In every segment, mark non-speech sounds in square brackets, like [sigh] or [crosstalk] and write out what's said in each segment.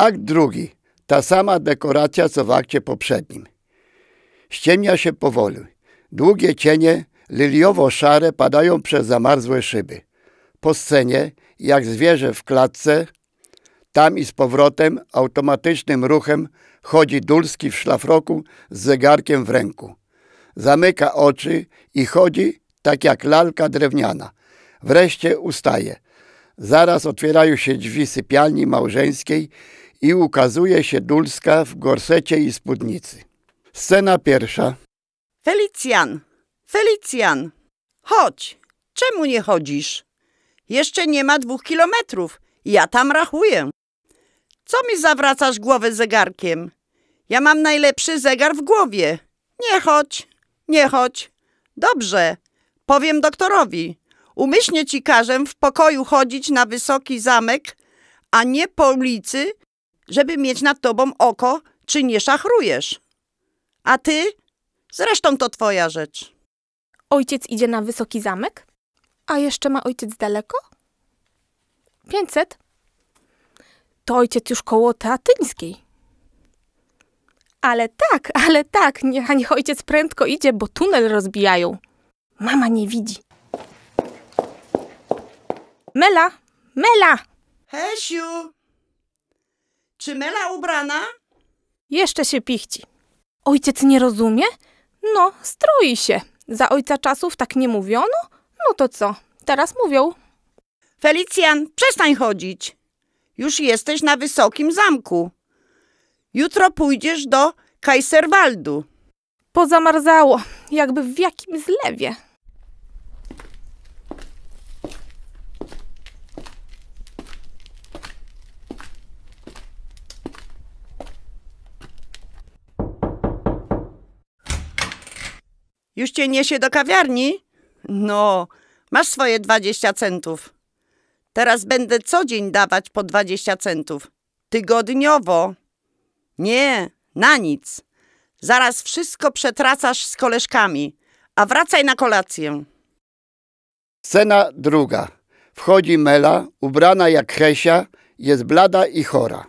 Akt drugi. Ta sama dekoracja co w akcie poprzednim. Ściemnia się powoli. Długie cienie, liliowo-szare, padają przez zamarzłe szyby. Po scenie, jak zwierzę w klatce, tam i z powrotem, automatycznym ruchem, chodzi Dulski w szlafroku z zegarkiem w ręku. Zamyka oczy i chodzi tak jak lalka drewniana. Wreszcie ustaje. Zaraz otwierają się drzwi sypialni małżeńskiej i ukazuje się Dulska w gorsecie i spódnicy. Scena pierwsza. Felicjan, Felicjan, chodź, czemu nie chodzisz? Jeszcze nie ma dwóch kilometrów, ja tam rachuję. Co mi zawracasz głowę zegarkiem? Ja mam najlepszy zegar w głowie. Nie chodź, nie chodź. Dobrze, powiem doktorowi. Umyślnie ci każę w pokoju chodzić na wysoki zamek, a nie po ulicy żeby mieć nad tobą oko, czy nie szachrujesz. A ty? Zresztą to twoja rzecz. Ojciec idzie na wysoki zamek? A jeszcze ma ojciec daleko? 500? To ojciec już koło teatyńskiej. Ale tak, ale tak, niech, niech ojciec prędko idzie, bo tunel rozbijają. Mama nie widzi. Mela, Mela! Hesiu! Czy Mela ubrana? Jeszcze się pichci. Ojciec nie rozumie? No, stroi się. Za ojca czasów tak nie mówiono? No to co? Teraz mówią. Felicjan, przestań chodzić. Już jesteś na wysokim zamku. Jutro pójdziesz do Kaiserwaldu. Pozamarzało, jakby w jakim zlewie. Już cię niesie do kawiarni? No, masz swoje 20 centów. Teraz będę co dzień dawać po 20 centów. Tygodniowo. Nie, na nic. Zaraz wszystko przetracasz z koleżkami, a wracaj na kolację. Scena druga. Wchodzi Mela, ubrana jak Hesia, jest blada i chora.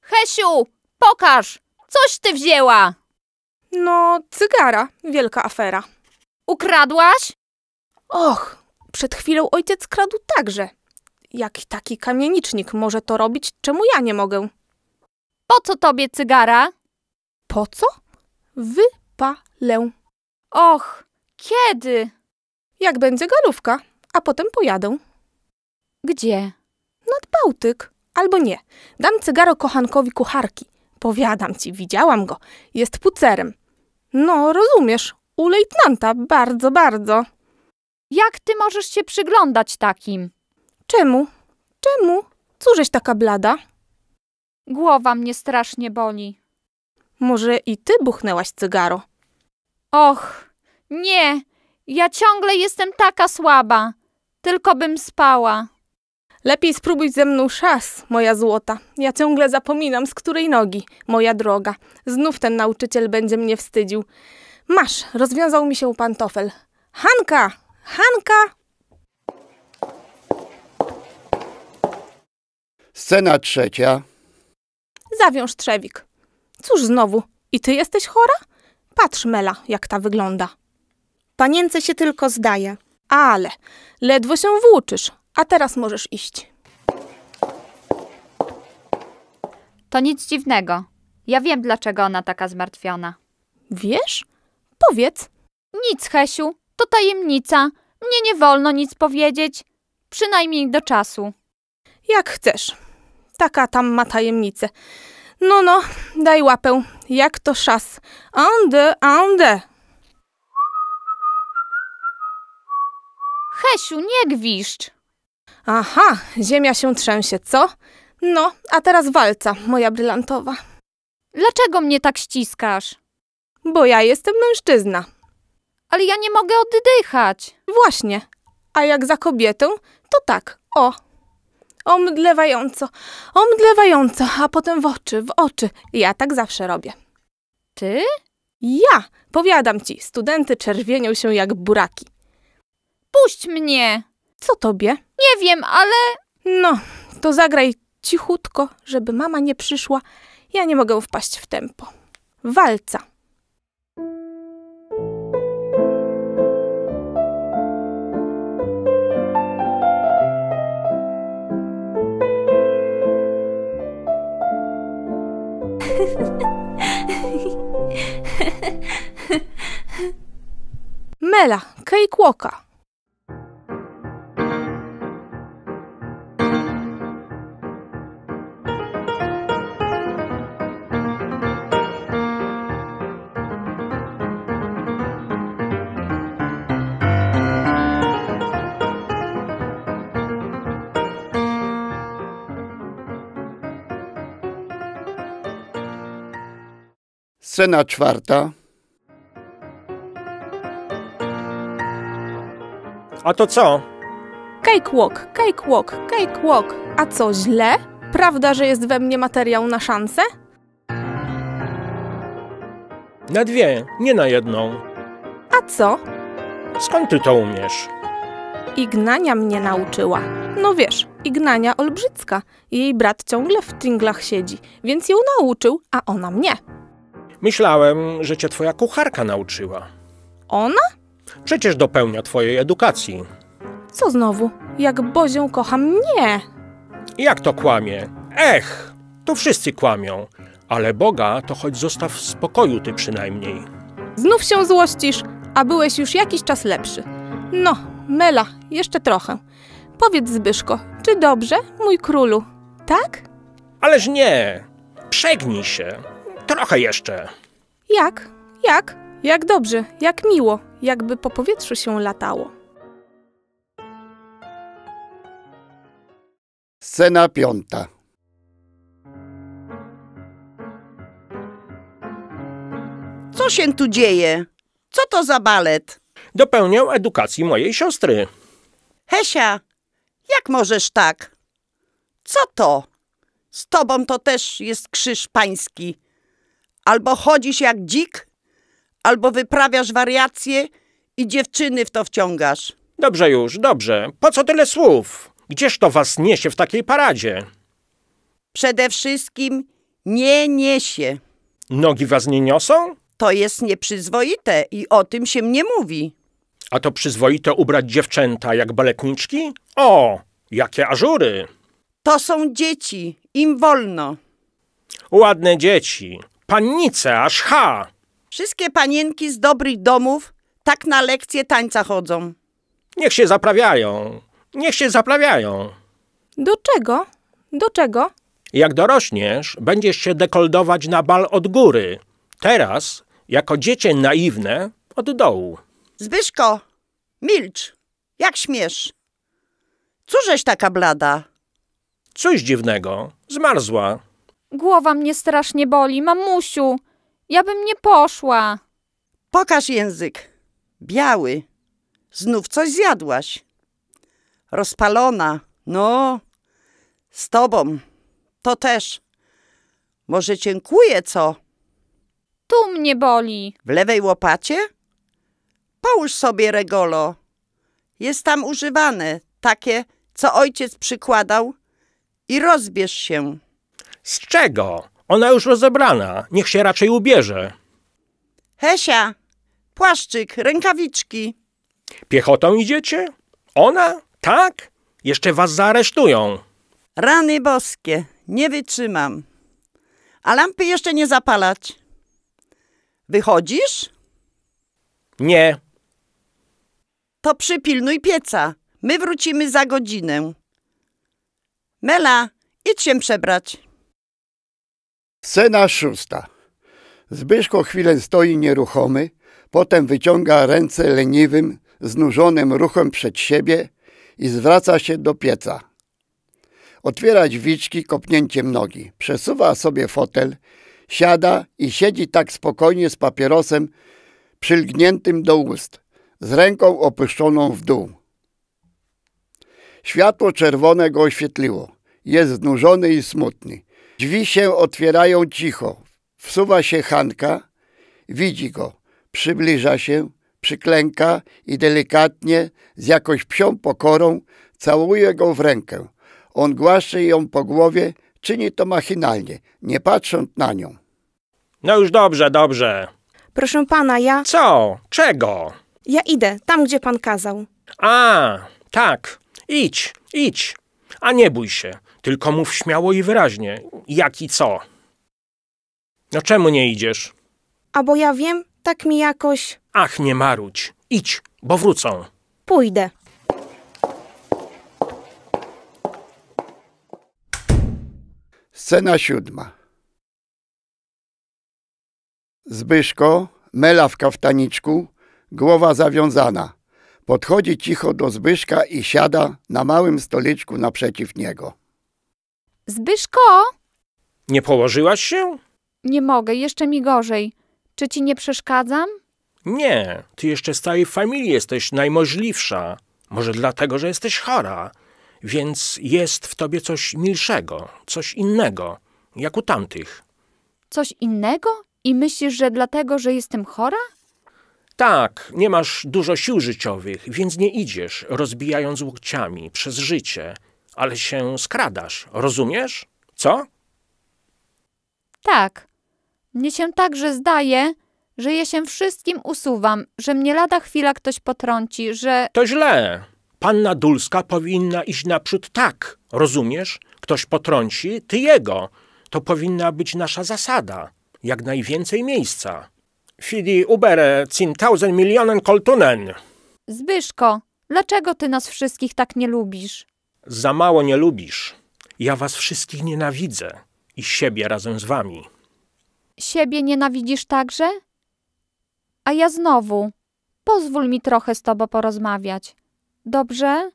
Hesiu, pokaż, coś ty wzięła. No, cygara. Wielka afera. Ukradłaś? Och, przed chwilą ojciec kradł także. Jaki taki kamienicznik może to robić, czemu ja nie mogę? Po co tobie cygara? Po co? Wypalę. Och, kiedy? Jak będzie galówka, a potem pojadę. Gdzie? Nad Bałtyk. Albo nie. Dam cygaro kochankowi kucharki. Powiadam ci, widziałam go. Jest pucerem. No, rozumiesz, u lejtnanta bardzo, bardzo. Jak ty możesz się przyglądać takim? Czemu? Czemu? Cóżeś taka blada? Głowa mnie strasznie boli. Może i ty buchnęłaś cygaro? Och, nie, ja ciągle jestem taka słaba. Tylko bym spała. Lepiej spróbuj ze mną szas, moja złota. Ja ciągle zapominam, z której nogi, moja droga. Znów ten nauczyciel będzie mnie wstydził. Masz, rozwiązał mi się pantofel. Hanka! Hanka! Scena trzecia. Zawiąż trzewik. Cóż znowu, i ty jesteś chora? Patrz, Mela, jak ta wygląda. Panience się tylko zdaje. Ale, ledwo się włóczysz. A teraz możesz iść. To nic dziwnego. Ja wiem, dlaczego ona taka zmartwiona. Wiesz? Powiedz. Nic, Hesiu. To tajemnica. Mnie nie wolno nic powiedzieć. Przynajmniej do czasu. Jak chcesz. Taka tam ma tajemnicę. No, no, daj łapę. Jak to szas. Ande, ande. Hesiu, nie gwiszcz. Aha, ziemia się trzęsie, co? No, a teraz walca, moja brylantowa. Dlaczego mnie tak ściskasz? Bo ja jestem mężczyzna. Ale ja nie mogę oddychać. Właśnie. A jak za kobietę, to tak, o. Omdlewająco, omdlewająco, a potem w oczy, w oczy. Ja tak zawsze robię. Ty? Ja! Powiadam ci, studenty czerwienią się jak buraki. Puść mnie! Co tobie? Nie wiem, ale. No, to zagraj cichutko, żeby mama nie przyszła. Ja nie mogę wpaść w tempo. Walca. [laughs] Mela, cakewalka. Scena czwarta. A to co? Cakewalk, cakewalk, cakewalk. A co źle? Prawda, że jest we mnie materiał na szansę? Na dwie, nie na jedną. A co? Skąd ty to umiesz? Ignania mnie nauczyła. No wiesz, Ignania Olbrzycka. Jej brat ciągle w tringlach siedzi, więc ją nauczył, a ona mnie. Myślałem, że cię twoja kucharka nauczyła. Ona? Przecież dopełnia twojej edukacji. Co znowu? Jak Bozią kocham mnie. Jak to kłamie? Ech, to wszyscy kłamią. Ale Boga to choć zostaw w spokoju ty przynajmniej. Znów się złościsz, a byłeś już jakiś czas lepszy. No, Mela, jeszcze trochę. Powiedz Zbyszko, czy dobrze, mój królu? Tak? Ależ nie! Przegnij się! trochę jeszcze. Jak? Jak? Jak dobrze, jak miło, jakby po powietrzu się latało. Scena piąta. Co się tu dzieje? Co to za balet? Dopełnię edukacji mojej siostry. Hesia, jak możesz tak? Co to? Z tobą to też jest krzyż pański. Albo chodzisz jak dzik, albo wyprawiasz wariacje i dziewczyny w to wciągasz. Dobrze już, dobrze. Po co tyle słów? Gdzież to was niesie w takiej paradzie? Przede wszystkim nie niesie. Nogi was nie niosą? To jest nieprzyzwoite i o tym się nie mówi. A to przyzwoite ubrać dziewczęta jak baletniczki? O, jakie ażury! To są dzieci, im wolno. Ładne dzieci, pannice, aż ha! Wszystkie panienki z dobrych domów tak na lekcje tańca chodzą. Niech się zaprawiają, niech się zaprawiają. Do czego? Do czego? Jak dorośniesz, będziesz się dekoldować na bal od góry. Teraz, jako dziecię naiwne, od dołu. Zbyszko, milcz, jak śmiesz. Cóżeś taka blada? Coś dziwnego, zmarzła. Głowa mnie strasznie boli, mamusiu. Ja bym nie poszła. Pokaż język. Biały. Znów coś zjadłaś. Rozpalona. No, z tobą. To też. Może dziękuję, co? Tu mnie boli. W lewej łopacie? Połóż sobie regolo. Jest tam używane, takie, co ojciec przykładał. I rozbierz się. Z czego? Ona już rozebrana. Niech się raczej ubierze. Hesia, płaszczyk, rękawiczki. Piechotą idziecie? Ona? Tak? Jeszcze was zaaresztują. Rany boskie, nie wytrzymam. A lampy jeszcze nie zapalać. Wychodzisz? Nie. To przypilnuj pieca. My wrócimy za godzinę. Mela, idź się przebrać. Scena szósta. Zbyszko chwilę stoi nieruchomy, potem wyciąga ręce leniwym, znużonym ruchem przed siebie i zwraca się do pieca. Otwiera drzwiczki kopnięciem nogi, przesuwa sobie fotel, siada i siedzi tak spokojnie z papierosem przylgniętym do ust, z ręką opuszczoną w dół. Światło czerwone go oświetliło. Jest znużony i smutny Drzwi się otwierają cicho. Wsuwa się Hanka, widzi go, przybliża się, przyklęka i delikatnie, z jakąś psią pokorą, całuje go w rękę. On głaszcze ją po głowie, czyni to machinalnie, nie patrząc na nią. No już dobrze, dobrze. Proszę pana, ja. Co? Czego? Ja idę, tam gdzie pan kazał. A, tak. Idź, idź. A nie bój się, tylko mów śmiało i wyraźnie, jak i co. No czemu nie idziesz? A bo ja wiem, tak mi jakoś. Ach, nie marudź. Idź, bo wrócą. Pójdę. Scena siódma. Zbyszko, mela w kaftaniczku, głowa zawiązana. Podchodzi cicho do Zbyszka i siada na małym stoliczku naprzeciw niego. Zbyszko! Nie położyłaś się? Nie mogę, jeszcze mi gorzej. Czy ci nie przeszkadzam? Nie, ty jeszcze z całej familii jesteś najmożliwsza. Może dlatego, że jesteś chora. Więc jest w tobie coś milszego, coś innego, jak u tamtych. Coś innego? I myślisz, że dlatego, że jestem chora? Tak, nie masz dużo sił życiowych, więc nie idziesz, rozbijając łokciami przez życie, ale się skradasz, rozumiesz? Co? Tak. Mnie się także zdaje, że ja się wszystkim usuwam, że mnie lada chwila ktoś potrąci, że... To źle. Panna Dulska powinna iść naprzód tak, rozumiesz? Ktoś potrąci, ty jego. To powinna być nasza zasada. Jak najwięcej miejsca. Fidi ubere cintausend milionen koltunen. Zbyszko, dlaczego ty nas wszystkich tak nie lubisz? Za mało nie lubisz. Ja was wszystkich nienawidzę i siebie razem z wami. Siebie nienawidzisz także? A ja znowu. Pozwól mi trochę z tobą porozmawiać. Dobrze?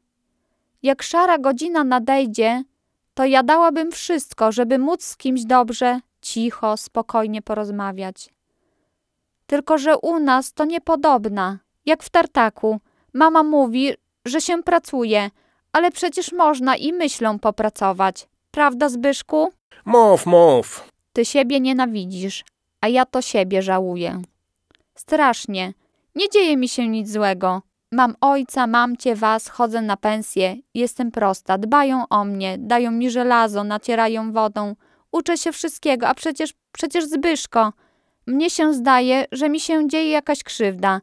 Jak szara godzina nadejdzie, to ja dałabym wszystko, żeby móc z kimś dobrze, cicho, spokojnie porozmawiać. Tylko, że u nas to niepodobna. Jak w tartaku. Mama mówi, że się pracuje, ale przecież można i myślą popracować. Prawda, Zbyszku? Mów, mów. Ty siebie nienawidzisz, a ja to siebie żałuję. Strasznie. Nie dzieje mi się nic złego. Mam ojca, mam cię, was, chodzę na pensję, jestem prosta, dbają o mnie, dają mi żelazo, nacierają wodą, uczę się wszystkiego, a przecież, przecież Zbyszko. Mnie się zdaje, że mi się dzieje jakaś krzywda,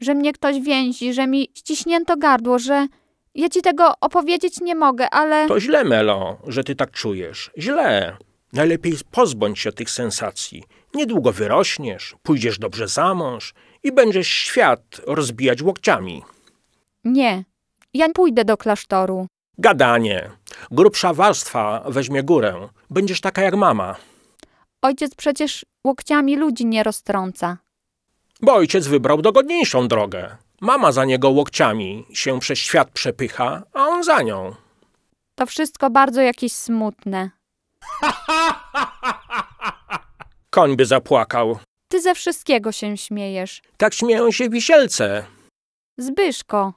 że mnie ktoś więzi, że mi ściśnięto gardło, że... Ja ci tego opowiedzieć nie mogę, ale... To źle, Melo, że ty tak czujesz. Źle. Najlepiej pozbądź się tych sensacji. Niedługo wyrośniesz, pójdziesz dobrze za mąż i będziesz świat rozbijać łokciami. Nie, ja pójdę do klasztoru. Gadanie. Grubsza warstwa weźmie górę. Będziesz taka jak mama. Ojciec przecież Łokciami ludzi nie roztrąca. Bo ojciec wybrał dogodniejszą drogę. Mama za niego łokciami się przez świat przepycha, a on za nią. To wszystko bardzo jakieś smutne. [laughs] Koń by zapłakał. Ty ze wszystkiego się śmiejesz. Tak śmieją się wisielce. Zbyszko.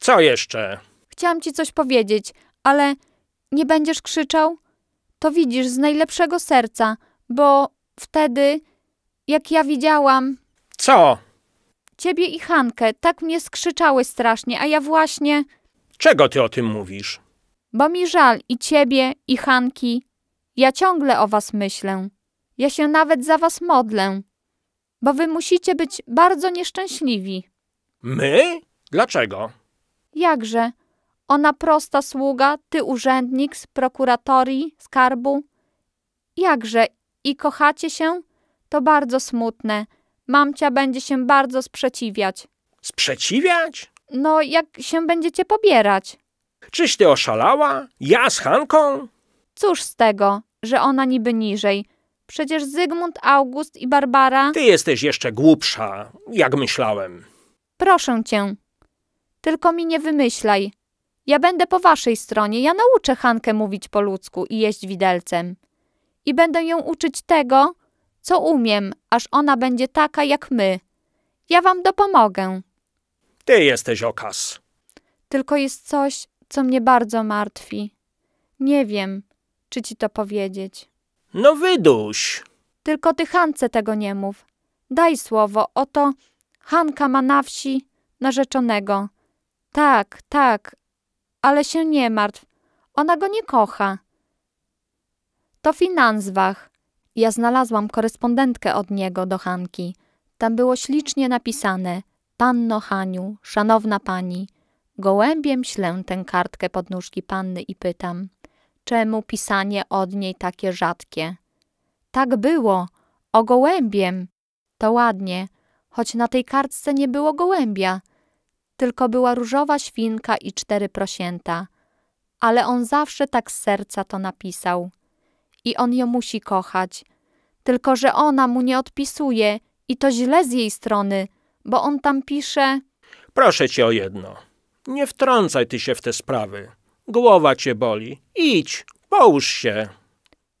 Co jeszcze? Chciałam ci coś powiedzieć, ale nie będziesz krzyczał? To widzisz z najlepszego serca, bo wtedy, jak ja widziałam. Co? Ciebie i Hankę, tak mnie skrzyczały strasznie, a ja właśnie. Czego ty o tym mówisz? Bo mi żal i ciebie, i Hanki. Ja ciągle o was myślę. Ja się nawet za was modlę. Bo wy musicie być bardzo nieszczęśliwi. My? Dlaczego? Jakże? Ona prosta sługa, ty urzędnik z prokuratorii, skarbu. Jakże i kochacie się, to bardzo smutne. Mamcia będzie się bardzo sprzeciwiać. Sprzeciwiać? No, jak się będziecie pobierać. Czyś ty oszalała? Ja z Hanką? Cóż z tego, że ona niby niżej. Przecież Zygmunt, August i Barbara. Ty jesteś jeszcze głupsza, jak myślałem. Proszę cię. Tylko mi nie wymyślaj. Ja będę po waszej stronie, ja nauczę Hankę mówić po ludzku i jeść widelcem i będę ją uczyć tego, co umiem, aż ona będzie taka jak my. Ja wam dopomogę. Ty jesteś okaz. Tylko jest coś, co mnie bardzo martwi. Nie wiem, czy ci to powiedzieć. No wyduś. Tylko ty Hance tego nie mów. Daj słowo, oto Hanka ma na wsi narzeczonego. Tak, tak, ale się nie martw. Ona go nie kocha. To Finanzwach. Ja znalazłam korespondentkę od niego do Hanki. Tam było ślicznie napisane: Panno Haniu, szanowna pani. Gołębiem ślę tę kartkę pod nóżki panny i pytam: Czemu pisanie od niej takie rzadkie? Tak było, o gołębiem. To ładnie, choć na tej kartce nie było gołębia, tylko była różowa świnka i cztery prosięta. Ale on zawsze tak z serca to napisał i on ją musi kochać. Tylko, że ona mu nie odpisuje i to źle z jej strony, bo on tam pisze: Proszę cię o jedno. Nie wtrącaj ty się w te sprawy. Głowa cię boli. Idź, połóż się.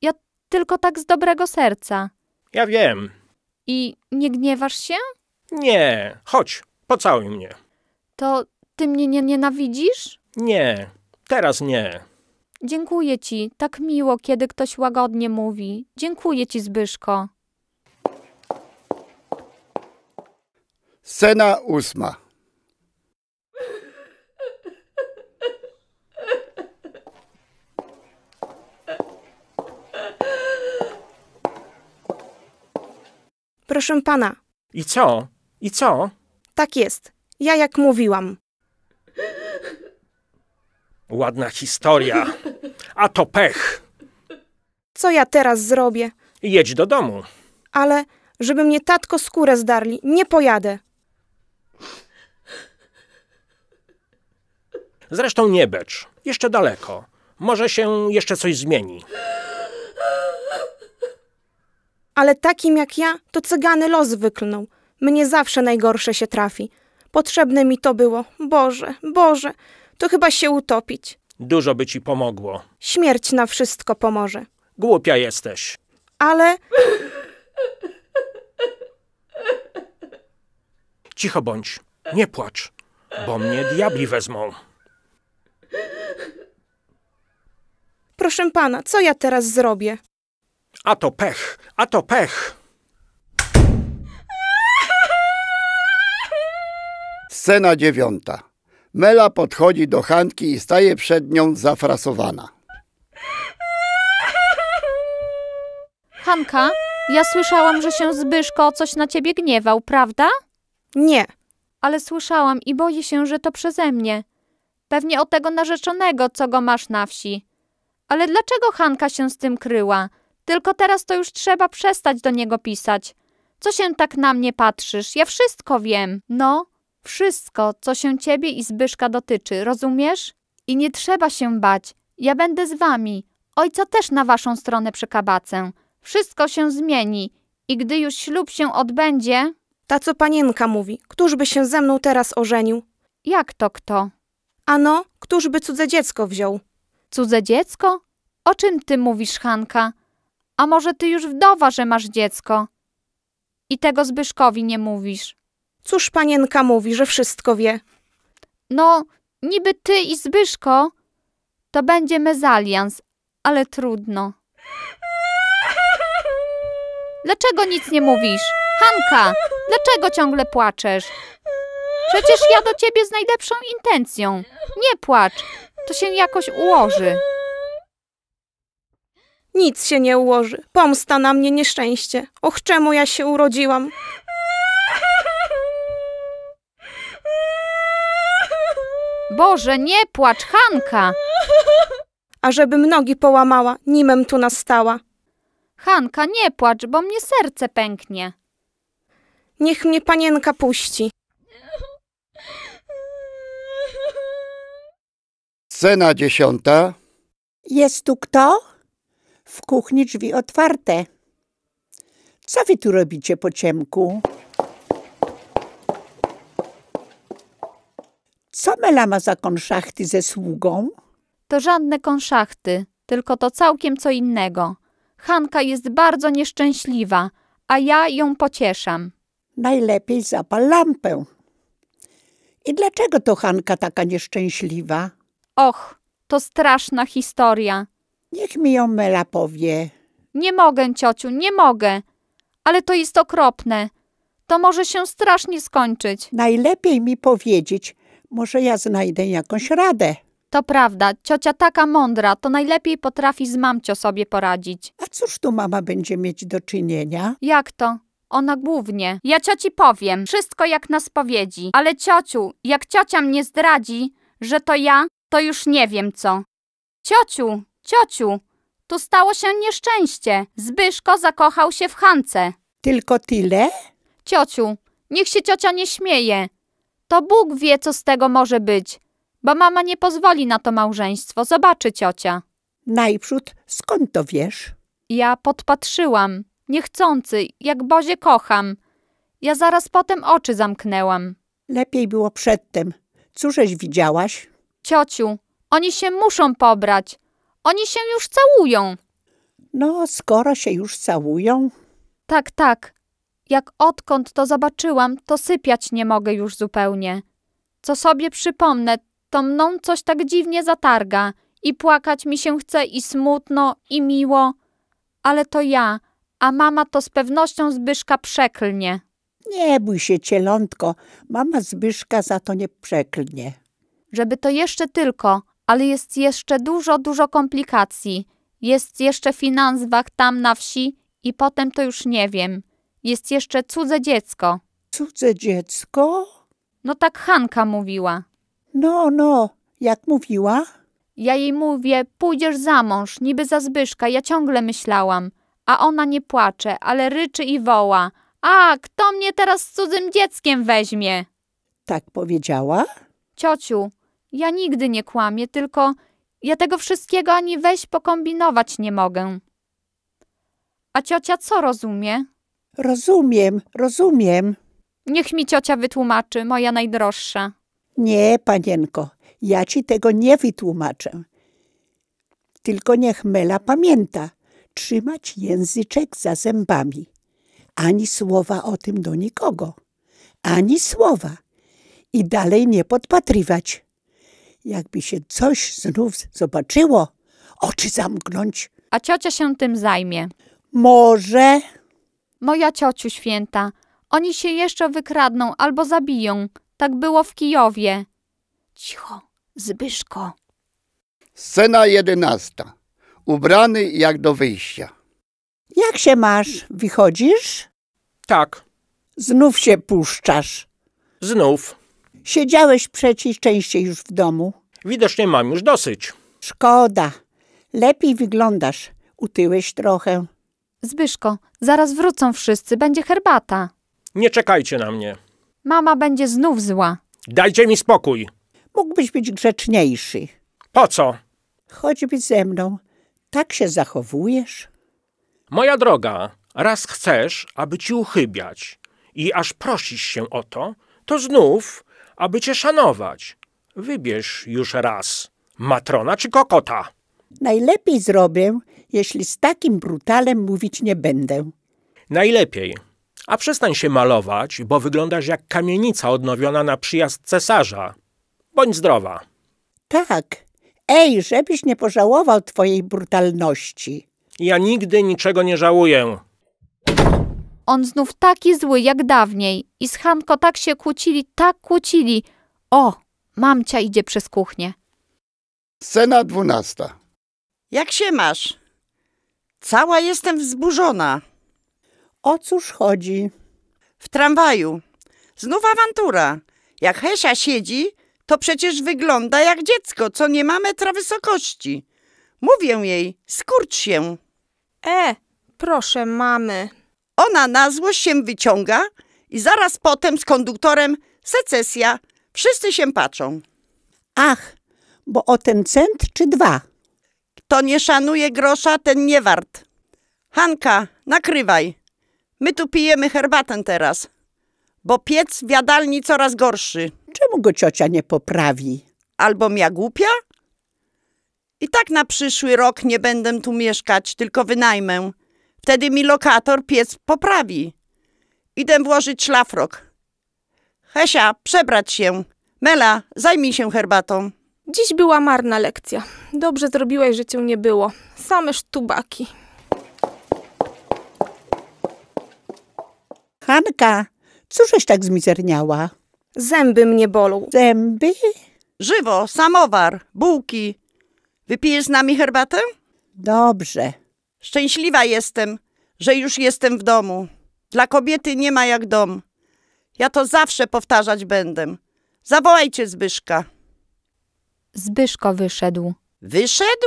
Ja tylko tak z dobrego serca. Ja wiem. I nie gniewasz się? Nie, chodź, pocałuj mnie. To ty mnie nie nienawidzisz? Nie, teraz nie. Dziękuję ci, tak miło, kiedy ktoś łagodnie mówi. Dziękuję ci, Zbyszko. Scena ósma. Proszę pana. I co? I co? Tak jest. Ja jak mówiłam. Ładna historia. A to pech. Co ja teraz zrobię? Jedź do domu. Ale żeby mnie tatko skórę zdarli, nie pojadę. Zresztą nie becz. Jeszcze daleko. Może się jeszcze coś zmieni. Ale takim jak ja, to cygany los wyklnął. Mnie zawsze najgorsze się trafi. Potrzebne mi to było. Boże, Boże to chyba się utopić. Dużo by ci pomogło. Śmierć na wszystko pomoże. Głupia jesteś. Ale. Cicho bądź, nie płacz, bo mnie diabli wezmą. Proszę pana, co ja teraz zrobię? A to pech, a to pech. Scena dziewiąta. Mela podchodzi do Hanki i staje przed nią zafrasowana. Hanka, ja słyszałam, że się Zbyszko coś na ciebie gniewał, prawda? Nie. Ale słyszałam i boję się, że to przeze mnie. Pewnie o tego narzeczonego, co go masz na wsi. Ale dlaczego Hanka się z tym kryła? Tylko teraz to już trzeba przestać do niego pisać. Co się tak na mnie patrzysz? Ja wszystko wiem. No, wszystko, co się ciebie i Zbyszka dotyczy, rozumiesz? I nie trzeba się bać. Ja będę z wami. Ojca też na waszą stronę przekabacę. Wszystko się zmieni. I gdy już ślub się odbędzie... Ta co panienka mówi, by się ze mną teraz ożenił? Jak to kto? Ano, któżby cudze dziecko wziął? Cudze dziecko? O czym ty mówisz, Hanka? A może ty już wdowa, że masz dziecko? I tego Zbyszkowi nie mówisz. Cóż panienka mówi, że wszystko wie? No, niby ty i Zbyszko to będzie mezalians, ale trudno. Dlaczego nic nie mówisz? Hanka, dlaczego ciągle płaczesz? Przecież ja do ciebie z najlepszą intencją. Nie płacz, to się jakoś ułoży. Nic się nie ułoży. Pomsta na mnie nieszczęście. Och, czemu ja się urodziłam? Boże, nie płacz, Hanka! A żebym nogi połamała, nimem tu nastała. Hanka, nie płacz, bo mnie serce pęknie. Niech mnie panienka puści. Scena dziesiąta. Jest tu kto? W kuchni drzwi otwarte. Co wy tu robicie po ciemku? Co Mela ma za konszachty ze sługą? To żadne konszachty, tylko to całkiem co innego. Hanka jest bardzo nieszczęśliwa, a ja ją pocieszam. Najlepiej zapal lampę. I dlaczego to Hanka taka nieszczęśliwa? Och, to straszna historia. Niech mi ją Mela powie. Nie mogę, ciociu, nie mogę. Ale to jest okropne. To może się strasznie skończyć. Najlepiej mi powiedzieć, może ja znajdę jakąś radę. To prawda, ciocia taka mądra, to najlepiej potrafi z mamcio sobie poradzić. A cóż tu mama będzie mieć do czynienia? Jak to? Ona głównie. Ja cioci powiem, wszystko jak na spowiedzi. Ale ciociu, jak ciocia mnie zdradzi, że to ja, to już nie wiem co. Ciociu, ciociu, tu stało się nieszczęście. Zbyszko zakochał się w Hance. Tylko tyle? Ciociu, niech się ciocia nie śmieje. To Bóg wie, co z tego może być, bo mama nie pozwoli na to małżeństwo, zobaczy ciocia. Najprzód, skąd to wiesz? Ja podpatrzyłam, niechcący, jak Bozie kocham. Ja zaraz potem oczy zamknęłam. Lepiej było przedtem. Cóżeś widziałaś? Ciociu, oni się muszą pobrać. Oni się już całują. No, skoro się już całują. Tak, tak. Jak odkąd to zobaczyłam, to sypiać nie mogę już zupełnie. Co sobie przypomnę, to mną coś tak dziwnie zatarga i płakać mi się chce i smutno, i miło. Ale to ja, a mama to z pewnością Zbyszka przeklnie. Nie bój się, cielątko, mama Zbyszka za to nie przeklnie. Żeby to jeszcze tylko, ale jest jeszcze dużo, dużo komplikacji. Jest jeszcze finans wach tam na wsi i potem to już nie wiem. Jest jeszcze cudze dziecko. Cudze dziecko? No tak Hanka mówiła. No, no, jak mówiła? Ja jej mówię, pójdziesz za mąż, niby za Zbyszka, ja ciągle myślałam. A ona nie płacze, ale ryczy i woła. A, kto mnie teraz z cudzym dzieckiem weźmie? Tak powiedziała? Ciociu, ja nigdy nie kłamię, tylko ja tego wszystkiego ani weź pokombinować nie mogę. A ciocia co rozumie? Rozumiem, rozumiem. Niech mi ciocia wytłumaczy, moja najdroższa. Nie, panienko, ja ci tego nie wytłumaczę. Tylko niech Mela pamięta, trzymać języczek za zębami. Ani słowa o tym do nikogo. Ani słowa. I dalej nie podpatrywać. Jakby się coś znów zobaczyło, oczy zamknąć. A ciocia się tym zajmie. Może. Moja ciociu święta, oni się jeszcze wykradną albo zabiją. Tak było w Kijowie. Cicho, Zbyszko. Scena jedenasta. Ubrany jak do wyjścia. Jak się masz? Wychodzisz? Tak. Znów się puszczasz. Znów. Siedziałeś przecież częściej już w domu. Widocznie mam już dosyć. Szkoda. Lepiej wyglądasz. Utyłeś trochę. Zbyszko, zaraz wrócą wszyscy, będzie herbata. Nie czekajcie na mnie. Mama będzie znów zła. Dajcie mi spokój. Mógłbyś być grzeczniejszy. Po co? Chodź być ze mną. Tak się zachowujesz? Moja droga, raz chcesz, aby ci uchybiać i aż prosisz się o to, to znów, aby cię szanować. Wybierz już raz matrona czy kokota. Najlepiej zrobię, jeśli z takim brutalem mówić nie będę. Najlepiej. A przestań się malować, bo wyglądasz jak kamienica odnowiona na przyjazd cesarza. Bądź zdrowa. Tak. Ej, żebyś nie pożałował twojej brutalności. Ja nigdy niczego nie żałuję. On znów taki zły jak dawniej i z Hanko tak się kłócili, tak kłócili. O, mamcia idzie przez kuchnię. Scena dwunasta. Jak się masz? Cała jestem wzburzona. O cóż chodzi? W tramwaju. Znów awantura. Jak Hesia siedzi, to przecież wygląda jak dziecko, co nie ma metra wysokości. Mówię jej, skurcz się. E, proszę mamy. Ona na złość się wyciąga i zaraz potem z konduktorem secesja. Wszyscy się patrzą. Ach, bo o ten cent czy dwa? To nie szanuje grosza, ten nie wart. Hanka, nakrywaj. My tu pijemy herbatę teraz, bo piec w jadalni coraz gorszy. Czemu go ciocia nie poprawi? Albo mia głupia? I tak na przyszły rok nie będę tu mieszkać, tylko wynajmę. Wtedy mi lokator piec poprawi. Idę włożyć szlafrok. Hesia, przebrać się. Mela, zajmij się herbatą. Dziś była marna lekcja. Dobrze zrobiłeś, że cię nie było. Same sztubaki. Hanka, cóżeś tak zmizerniała? Zęby mnie bolą. Zęby? Żywo, samowar, bułki. Wypijesz z nami herbatę? Dobrze. Szczęśliwa jestem, że już jestem w domu. Dla kobiety nie ma jak dom. Ja to zawsze powtarzać będę. Zawołajcie Zbyszka. Zbyszko wyszedł. Wyszedł?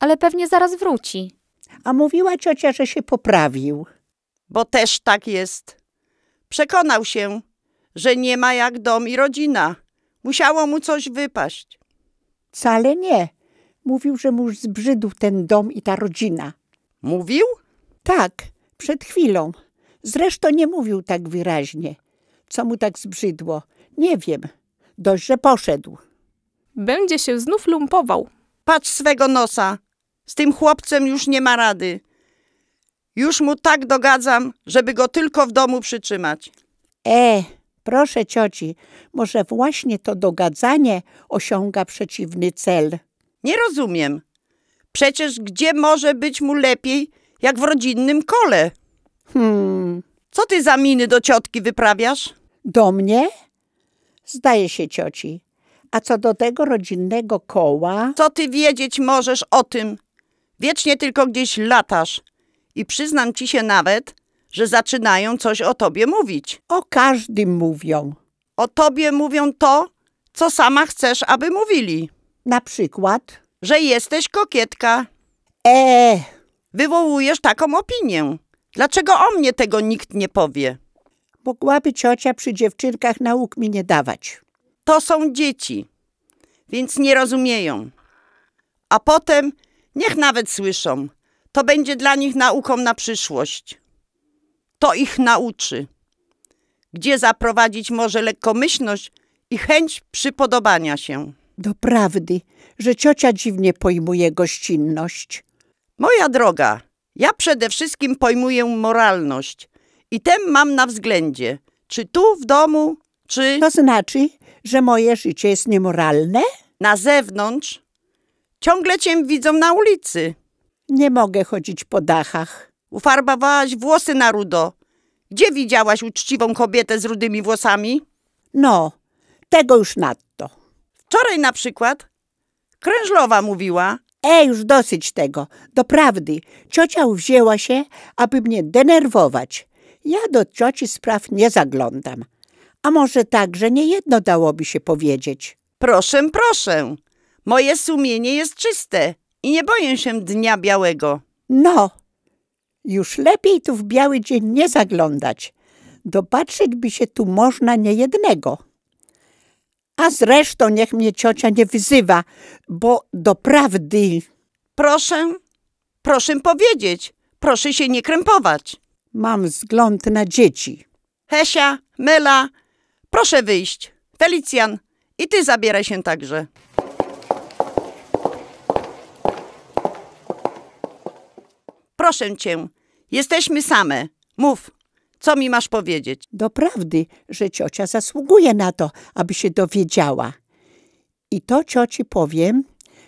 Ale pewnie zaraz wróci. A mówiła ciocia, że się poprawił. Bo też tak jest. Przekonał się, że nie ma jak dom i rodzina. Musiało mu coś wypaść. Wcale nie. Mówił, że mu już zbrzydł ten dom i ta rodzina. Mówił? Tak, przed chwilą. Zresztą nie mówił tak wyraźnie. Co mu tak zbrzydło? Nie wiem. Dość, że poszedł będzie się znów lumpował. Patrz swego nosa. Z tym chłopcem już nie ma rady. Już mu tak dogadzam, żeby go tylko w domu przytrzymać. E, proszę cioci, może właśnie to dogadzanie osiąga przeciwny cel. Nie rozumiem. Przecież gdzie może być mu lepiej, jak w rodzinnym kole? Hmm. Co ty za miny do ciotki wyprawiasz? Do mnie? Zdaje się cioci, a co do tego rodzinnego koła... Co ty wiedzieć możesz o tym? Wiecznie tylko gdzieś latasz. I przyznam ci się nawet, że zaczynają coś o tobie mówić. O każdym mówią. O tobie mówią to, co sama chcesz, aby mówili. Na przykład? Że jesteś kokietka. Eee. Wywołujesz taką opinię. Dlaczego o mnie tego nikt nie powie? Mogłaby ciocia przy dziewczynkach nauk mi nie dawać to są dzieci, więc nie rozumieją. A potem niech nawet słyszą. To będzie dla nich nauką na przyszłość. To ich nauczy. Gdzie zaprowadzić może lekkomyślność i chęć przypodobania się. Doprawdy, że ciocia dziwnie pojmuje gościnność. Moja droga, ja przede wszystkim pojmuję moralność i tem mam na względzie, czy tu w domu, czy... To znaczy, że moje życie jest niemoralne? Na zewnątrz ciągle cię widzą na ulicy. Nie mogę chodzić po dachach. Ufarbowałaś włosy na rudo. Gdzie widziałaś uczciwą kobietę z rudymi włosami? No, tego już nadto. Wczoraj na przykład Krężlowa mówiła. Ej, już dosyć tego. Doprawdy, ciocia wzięła się, aby mnie denerwować. Ja do cioci spraw nie zaglądam. A może także niejedno dałoby się powiedzieć. Proszę, proszę. Moje sumienie jest czyste i nie boję się dnia białego. No, już lepiej tu w biały dzień nie zaglądać. Dopatrzyć by się tu można niejednego. A zresztą niech mnie ciocia nie wyzywa, bo doprawdy... Proszę, proszę powiedzieć, proszę się nie krępować. Mam wzgląd na dzieci. Hesia, Mela, Proszę wyjść. Felicjan, i ty zabieraj się także. Proszę cię, jesteśmy same. Mów, co mi masz powiedzieć? Doprawdy, że ciocia zasługuje na to, aby się dowiedziała. I to cioci powiem,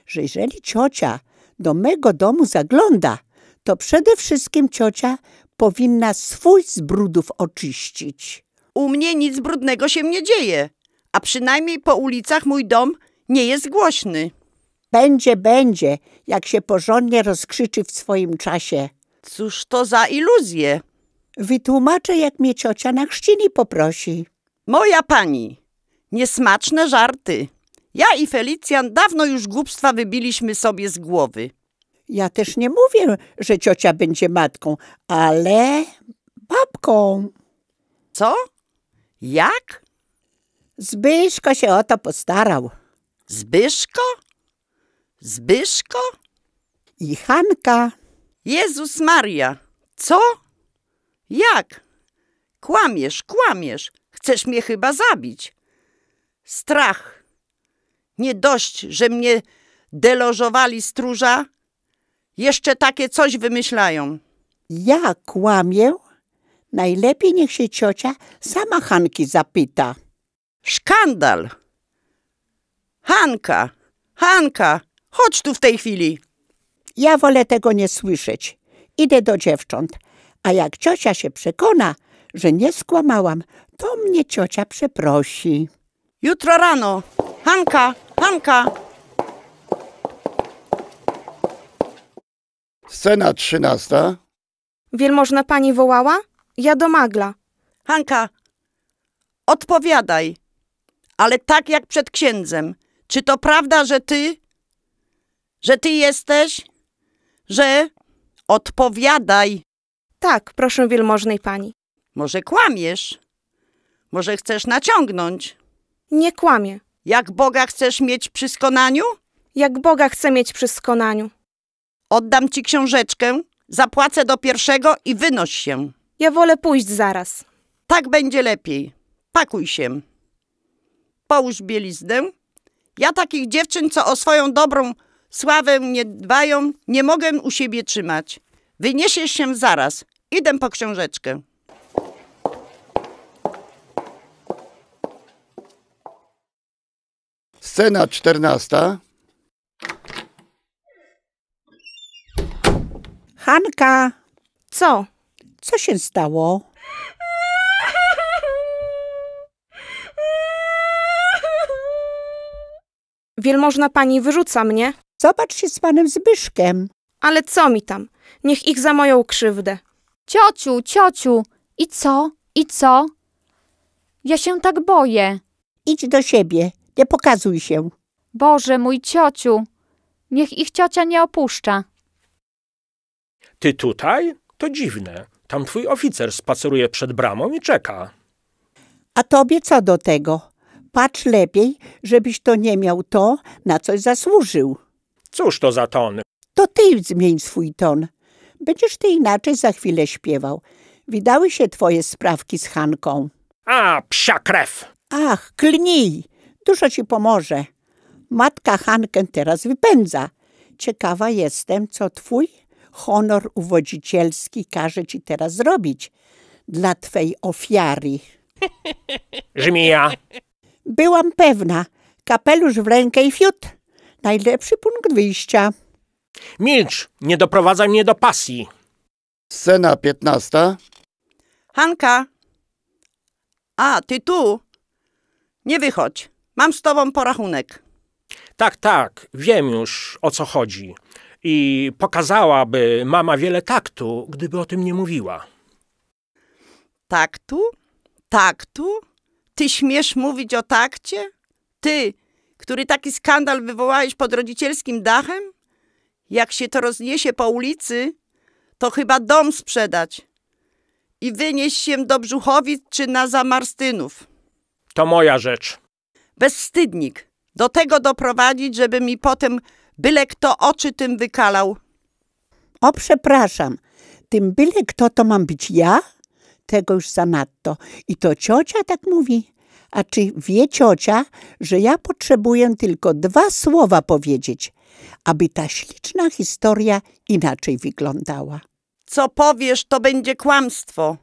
że jeżeli ciocia do mego domu zagląda, to przede wszystkim ciocia powinna swój z brudów oczyścić. U mnie nic brudnego się nie dzieje, a przynajmniej po ulicach mój dom nie jest głośny. Będzie, będzie, jak się porządnie rozkrzyczy w swoim czasie. Cóż to za iluzje? Wytłumaczę, jak mnie ciocia na chrzcini poprosi. Moja pani, niesmaczne żarty. Ja i Felicjan dawno już głupstwa wybiliśmy sobie z głowy. Ja też nie mówię, że ciocia będzie matką, ale babką. Co? Jak? Zbyszko się o to postarał. Zbyszko? Zbyszko? I Hanka. Jezus Maria, co? Jak? Kłamiesz, kłamiesz. Chcesz mnie chyba zabić. Strach. Nie dość, że mnie delożowali stróża. Jeszcze takie coś wymyślają. Ja kłamię? Najlepiej niech się ciocia sama Hanki zapyta. Szkandal! Hanka! Hanka! Chodź tu w tej chwili! Ja wolę tego nie słyszeć. Idę do dziewcząt. A jak ciocia się przekona, że nie skłamałam, to mnie ciocia przeprosi. Jutro rano. Hanka! Hanka! Scena trzynasta. Wielmożna pani wołała? Ja do magla. Hanka, odpowiadaj, ale tak jak przed księdzem. Czy to prawda, że ty, że ty jesteś, że odpowiadaj? Tak, proszę wielmożnej pani. Może kłamiesz? Może chcesz naciągnąć? Nie kłamie. Jak Boga chcesz mieć przy skonaniu? Jak Boga chcę mieć przy skonaniu. Oddam ci książeczkę, zapłacę do pierwszego i wynoś się. Ja wolę pójść zaraz. Tak będzie lepiej. Pakuj się. Połóż bieliznę. Ja takich dziewczyn, co o swoją dobrą sławę nie dbają, nie mogę u siebie trzymać. Wyniesiesz się zaraz. Idę po książeczkę. Scena czternasta. Hanka! Co? Co się stało? Wielmożna pani wyrzuca mnie. Zobacz się z panem Zbyszkiem. Ale co mi tam? Niech ich za moją krzywdę. Ciociu, ciociu, i co? I co? Ja się tak boję. Idź do siebie, nie pokazuj się. Boże mój ciociu, niech ich ciocia nie opuszcza. Ty tutaj? To dziwne. Tam twój oficer spaceruje przed bramą i czeka. A tobie co do tego? Patrz lepiej, żebyś to nie miał to, na coś zasłużył. Cóż to za ton? To ty zmień swój ton. Będziesz ty inaczej za chwilę śpiewał. Widały się twoje sprawki z Hanką. A, psia krew! Ach, klnij! Dużo ci pomoże. Matka Hankę teraz wypędza. Ciekawa jestem, co twój honor uwodzicielski każe ci teraz zrobić dla twej ofiary. [laughs] Żmija. Byłam pewna. Kapelusz w rękę i fiut. Najlepszy punkt wyjścia. Milcz, nie doprowadzaj mnie do pasji. Scena piętnasta. Hanka. A, ty tu. Nie wychodź. Mam z tobą porachunek. Tak, tak, wiem już o co chodzi i pokazałaby mama wiele taktu, gdyby o tym nie mówiła. Taktu? Taktu? Ty śmiesz mówić o takcie? Ty, który taki skandal wywołałeś pod rodzicielskim dachem? Jak się to rozniesie po ulicy, to chyba dom sprzedać i wynieść się do Brzuchowic czy na Zamarstynów. To moja rzecz. Bezstydnik. Do tego doprowadzić, żeby mi potem Byle kto oczy tym wykalał. O, przepraszam, tym byle kto to mam być ja? Tego już zanadto. I to ciocia tak mówi. A czy wie ciocia, że ja potrzebuję tylko dwa słowa powiedzieć, aby ta śliczna historia inaczej wyglądała? Co powiesz, to będzie kłamstwo.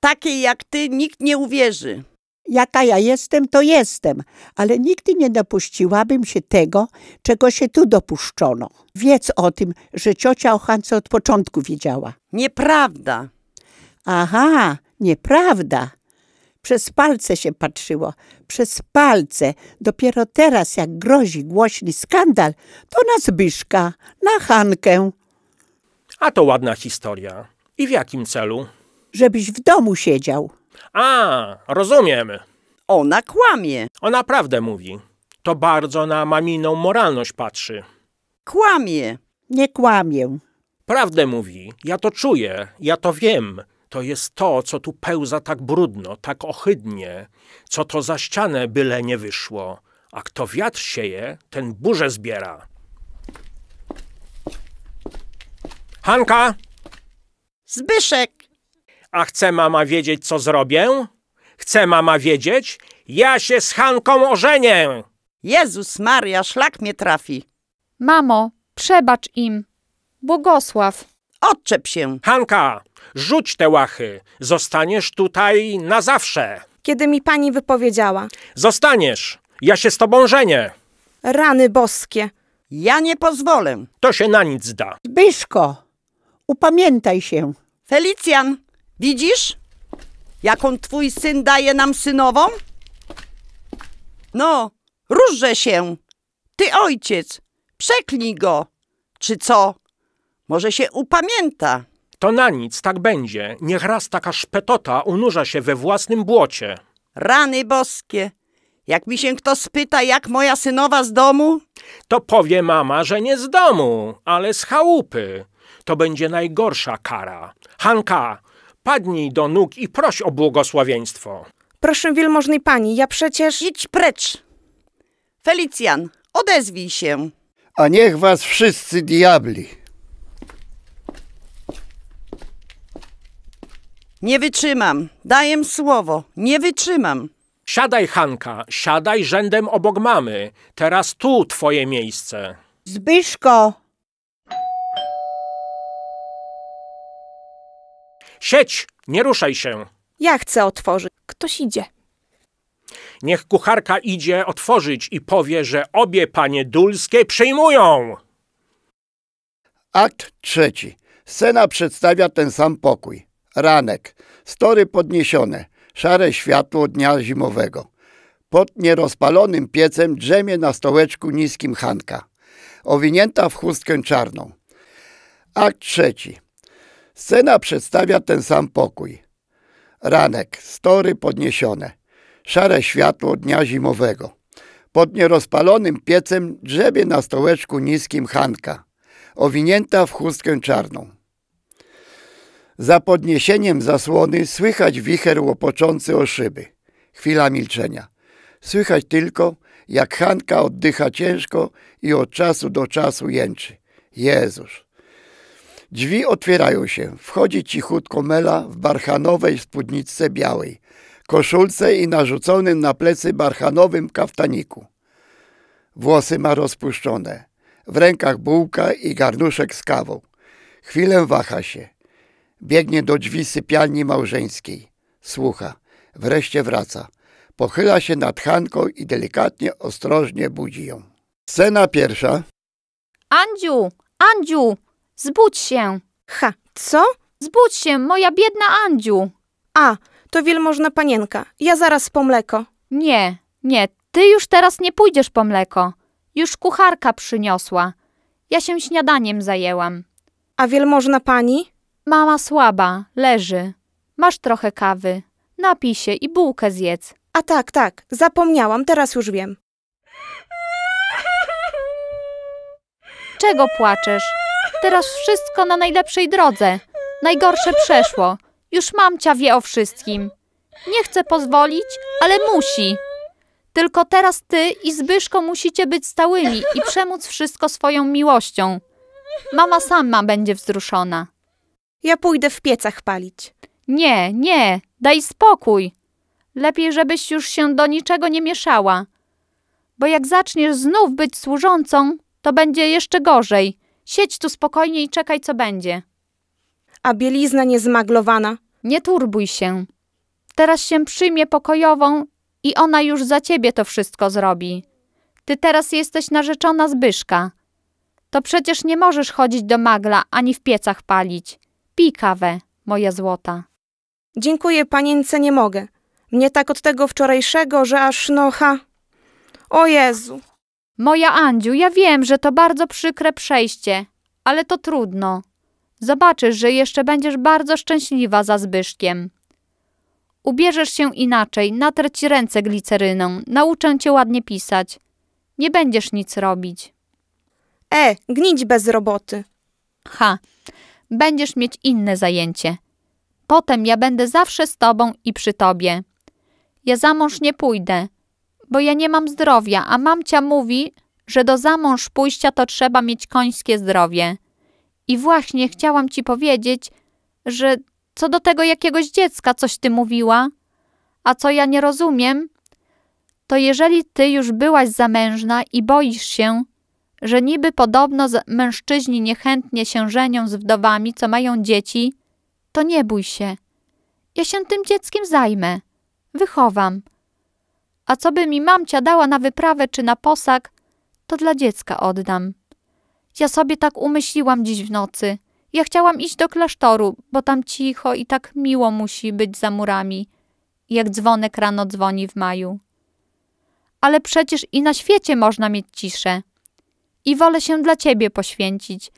Takiej jak ty nikt nie uwierzy jaka ja jestem, to jestem, ale nigdy nie dopuściłabym się tego, czego się tu dopuszczono. Wiedz o tym, że ciocia o Hance od początku wiedziała. Nieprawda. Aha, nieprawda. Przez palce się patrzyło, przez palce. Dopiero teraz, jak grozi głośny skandal, to na Zbyszka, na Hankę. A to ładna historia. I w jakim celu? Żebyś w domu siedział. A, rozumiem. Ona kłamie. Ona prawdę mówi. To bardzo na maminą moralność patrzy. Kłamie. Nie kłamię. Prawdę mówi. Ja to czuję. Ja to wiem. To jest to, co tu pełza tak brudno, tak ohydnie. Co to za ścianę byle nie wyszło. A kto wiatr sieje, ten burzę zbiera. Hanka! Zbyszek! A chce mama wiedzieć, co zrobię? Chce mama wiedzieć? Ja się z Hanką ożenię! Jezus Maria, szlak mnie trafi. Mamo, przebacz im. Błogosław. Odczep się. Hanka, rzuć te łachy. Zostaniesz tutaj na zawsze. Kiedy mi pani wypowiedziała. Zostaniesz. Ja się z tobą żenię. Rany boskie. Ja nie pozwolę. To się na nic da. Byszko, upamiętaj się. Felicjan. Widzisz, jaką twój syn daje nam synową? No, różże się. Ty ojciec, przeklnij go. Czy co? Może się upamięta. To na nic, tak będzie. Niech raz taka szpetota unurza się we własnym błocie. Rany boskie. Jak mi się kto spyta, jak moja synowa z domu? To powie mama, że nie z domu, ale z chałupy. To będzie najgorsza kara. Hanka, Padnij do nóg i proś o błogosławieństwo. Proszę wielmożnej pani, ja przecież... Idź precz! Felicjan, odezwij się. A niech was wszyscy diabli. Nie wytrzymam. Daję słowo. Nie wytrzymam. Siadaj, Hanka, siadaj rzędem obok mamy. Teraz tu twoje miejsce. Zbyszko, Sieć! Nie ruszaj się! Ja chcę otworzyć. Ktoś idzie. Niech kucharka idzie otworzyć i powie, że obie panie dulskie przyjmują! Akt trzeci. Scena przedstawia ten sam pokój. Ranek. Story podniesione. Szare światło dnia zimowego. Pod nierozpalonym piecem drzemie na stołeczku niskim Hanka. Owinięta w chustkę czarną. Akt trzeci. Scena przedstawia ten sam pokój. Ranek, story podniesione, szare światło dnia zimowego. Pod nierozpalonym piecem drzewie na stołeczku niskim Hanka, owinięta w chustkę czarną. Za podniesieniem zasłony słychać wicher łopoczący o szyby. Chwila milczenia. Słychać tylko, jak Hanka oddycha ciężko i od czasu do czasu jęczy. Jezus! Drzwi otwierają się. Wchodzi cichutko Mela w barchanowej spódniczce białej, koszulce i narzuconym na plecy barchanowym kaftaniku. Włosy ma rozpuszczone. W rękach bułka i garnuszek z kawą. Chwilę waha się. Biegnie do drzwi sypialni małżeńskiej. Słucha. Wreszcie wraca. Pochyla się nad Hanką i delikatnie, ostrożnie budzi ją. Scena pierwsza. Andziu, Andziu, Zbudź się! Ha, co? Zbudź się, moja biedna Andziu! A, to wielmożna panienka. Ja zaraz po mleko. Nie, nie, ty już teraz nie pójdziesz po mleko. Już kucharka przyniosła. Ja się śniadaniem zajęłam. A wielmożna pani? Mama słaba, leży. Masz trochę kawy. Napij się i bułkę zjedz. A tak, tak, zapomniałam, teraz już wiem. Czego płaczesz? Teraz wszystko na najlepszej drodze. Najgorsze przeszło. Już mamcia wie o wszystkim. Nie chce pozwolić, ale musi. Tylko teraz ty i Zbyszko musicie być stałymi i przemóc wszystko swoją miłością. Mama sama będzie wzruszona. Ja pójdę w piecach palić. Nie, nie, daj spokój. Lepiej, żebyś już się do niczego nie mieszała. Bo jak zaczniesz znów być służącą, to będzie jeszcze gorzej. Siedź tu spokojnie i czekaj, co będzie. A bielizna niezmaglowana? Nie turbuj się. Teraz się przyjmie pokojową i ona już za ciebie to wszystko zrobi. Ty teraz jesteś narzeczona Zbyszka. To przecież nie możesz chodzić do magla ani w piecach palić. Pij kawę, moja złota. Dziękuję panience, nie mogę. Mnie tak od tego wczorajszego, że aż no ha. O Jezu! Moja Andziu, ja wiem, że to bardzo przykre przejście, ale to trudno. Zobaczysz, że jeszcze będziesz bardzo szczęśliwa za Zbyszkiem. Ubierzesz się inaczej, natrę ci ręce gliceryną, nauczę cię ładnie pisać. Nie będziesz nic robić. E, gnić bez roboty. Ha, będziesz mieć inne zajęcie. Potem ja będę zawsze z tobą i przy tobie. Ja za mąż nie pójdę, bo ja nie mam zdrowia, a mamcia mówi, że do zamąż pójścia to trzeba mieć końskie zdrowie. I właśnie chciałam ci powiedzieć, że co do tego jakiegoś dziecka coś ty mówiła, a co ja nie rozumiem, to jeżeli ty już byłaś zamężna i boisz się, że niby podobno mężczyźni niechętnie się żenią z wdowami, co mają dzieci, to nie bój się. Ja się tym dzieckiem zajmę, wychowam a co by mi mamcia dała na wyprawę czy na posag, to dla dziecka oddam. Ja sobie tak umyśliłam dziś w nocy. Ja chciałam iść do klasztoru, bo tam cicho i tak miło musi być za murami, jak dzwonek rano dzwoni w maju. Ale przecież i na świecie można mieć ciszę. I wolę się dla ciebie poświęcić.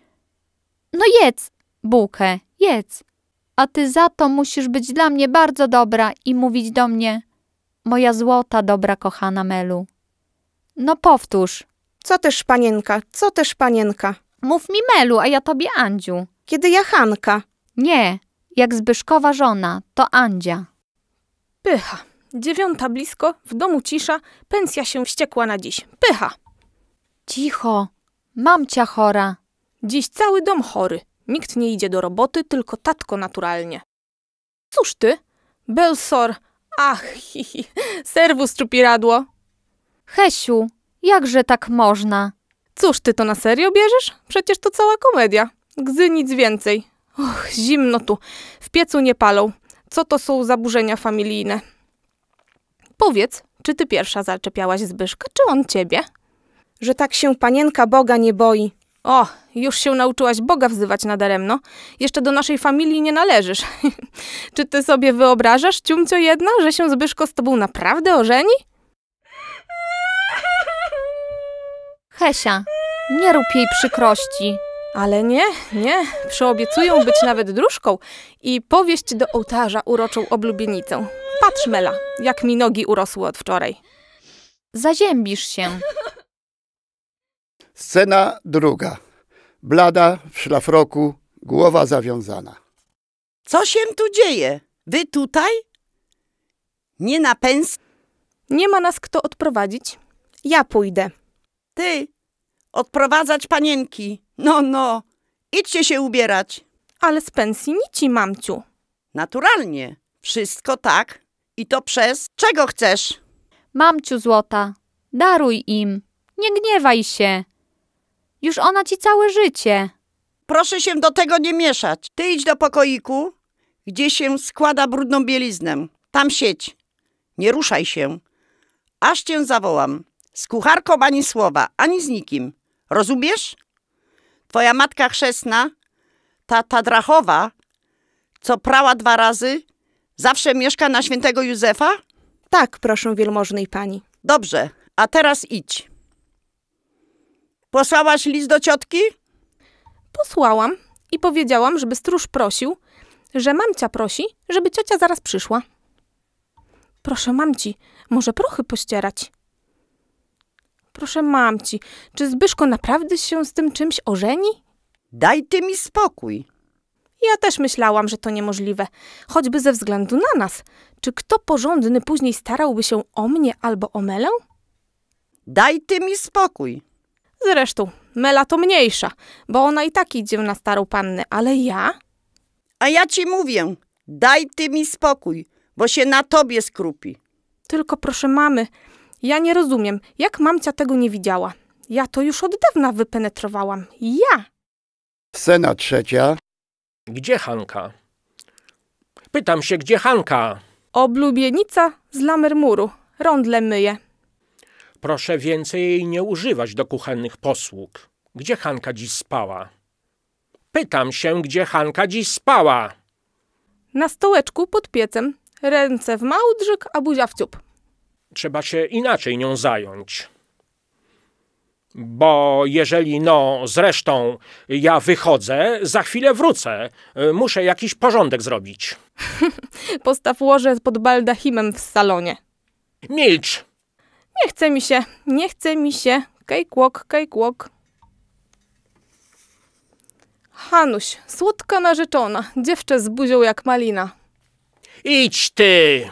No jedz, bułkę, jedz. A ty za to musisz być dla mnie bardzo dobra i mówić do mnie – moja złota, dobra, kochana Melu. No powtórz. Co też panienka, co też panienka? Mów mi Melu, a ja tobie Andziu. Kiedy ja Hanka? Nie, jak Zbyszkowa żona, to Andzia. Pycha. Dziewiąta blisko, w domu cisza, pensja się wściekła na dziś. Pycha. Cicho, Mamcia chora. Dziś cały dom chory. Nikt nie idzie do roboty, tylko tatko naturalnie. Cóż ty? Belsor, Ach, hi, hi. serwus czupiradło. Hesiu, jakże tak można? Cóż, ty to na serio bierzesz? Przecież to cała komedia. Gdy nic więcej. Och, zimno tu. W piecu nie palą. Co to są zaburzenia familijne? Powiedz, czy ty pierwsza zaczepiałaś Zbyszka, czy on ciebie? Że tak się panienka Boga nie boi. O, już się nauczyłaś Boga wzywać nadaremno. Jeszcze do naszej familii nie należysz. [laughs] Czy ty sobie wyobrażasz, ciumcio jedna, że się Zbyszko z tobą naprawdę ożeni? Hesia, nie rób jej przykrości. Ale nie, nie. Przeobiecują być nawet dróżką i powieść do ołtarza uroczą oblubienicę. Patrz, Mela, jak mi nogi urosły od wczoraj. Zaziębisz się. Scena druga blada w szlafroku, głowa zawiązana. Co się tu dzieje? Wy tutaj? Nie na pens? Nie ma nas kto odprowadzić. Ja pójdę. Ty, odprowadzać panienki. No, no, idźcie się ubierać. Ale z pensji nici, mamciu. Naturalnie. Wszystko tak. I to przez czego chcesz? Mamciu złota, daruj im. Nie gniewaj się. Już ona ci całe życie. Proszę się do tego nie mieszać. Ty idź do pokoiku, gdzie się składa brudną bieliznę. Tam siedź. Nie ruszaj się. Aż cię zawołam. Z kucharką ani słowa, ani z nikim. Rozumiesz? Twoja matka chrzestna, ta, ta drachowa, co prała dwa razy, zawsze mieszka na świętego Józefa? Tak, proszę wielmożnej pani. Dobrze, a teraz idź. Posłałaś list do ciotki? Posłałam i powiedziałam, żeby stróż prosił, że mamcia prosi, żeby ciocia zaraz przyszła. Proszę mamci, może prochy pościerać? Proszę mamci, czy Zbyszko naprawdę się z tym czymś ożeni? Daj ty mi spokój. Ja też myślałam, że to niemożliwe, choćby ze względu na nas. Czy kto porządny później starałby się o mnie albo o Melę? Daj ty mi spokój. Zresztą, Mela to mniejsza, bo ona i tak idzie na starą pannę, ale ja? A ja ci mówię, daj ty mi spokój, bo się na tobie skrupi. Tylko proszę mamy, ja nie rozumiem, jak mamcia tego nie widziała. Ja to już od dawna wypenetrowałam. Ja! Scena trzecia. Gdzie Hanka? Pytam się, gdzie Hanka? Oblubienica z lamermuru. Rądle myje. Proszę więcej jej nie używać do kuchennych posług. Gdzie Hanka dziś spała? Pytam się, gdzie Hanka dziś spała. Na stołeczku pod piecem. Ręce w małdrzyk, a buzia w ciup. Trzeba się inaczej nią zająć. Bo jeżeli no, zresztą ja wychodzę, za chwilę wrócę. Y, muszę jakiś porządek zrobić. [laughs] Postaw łoże pod baldachimem w salonie. Milcz! Nie chce mi się, nie chce mi się. Cakewalk, cakewalk. Hanuś, słodka narzeczona, dziewczę z buzią jak malina. Idź ty!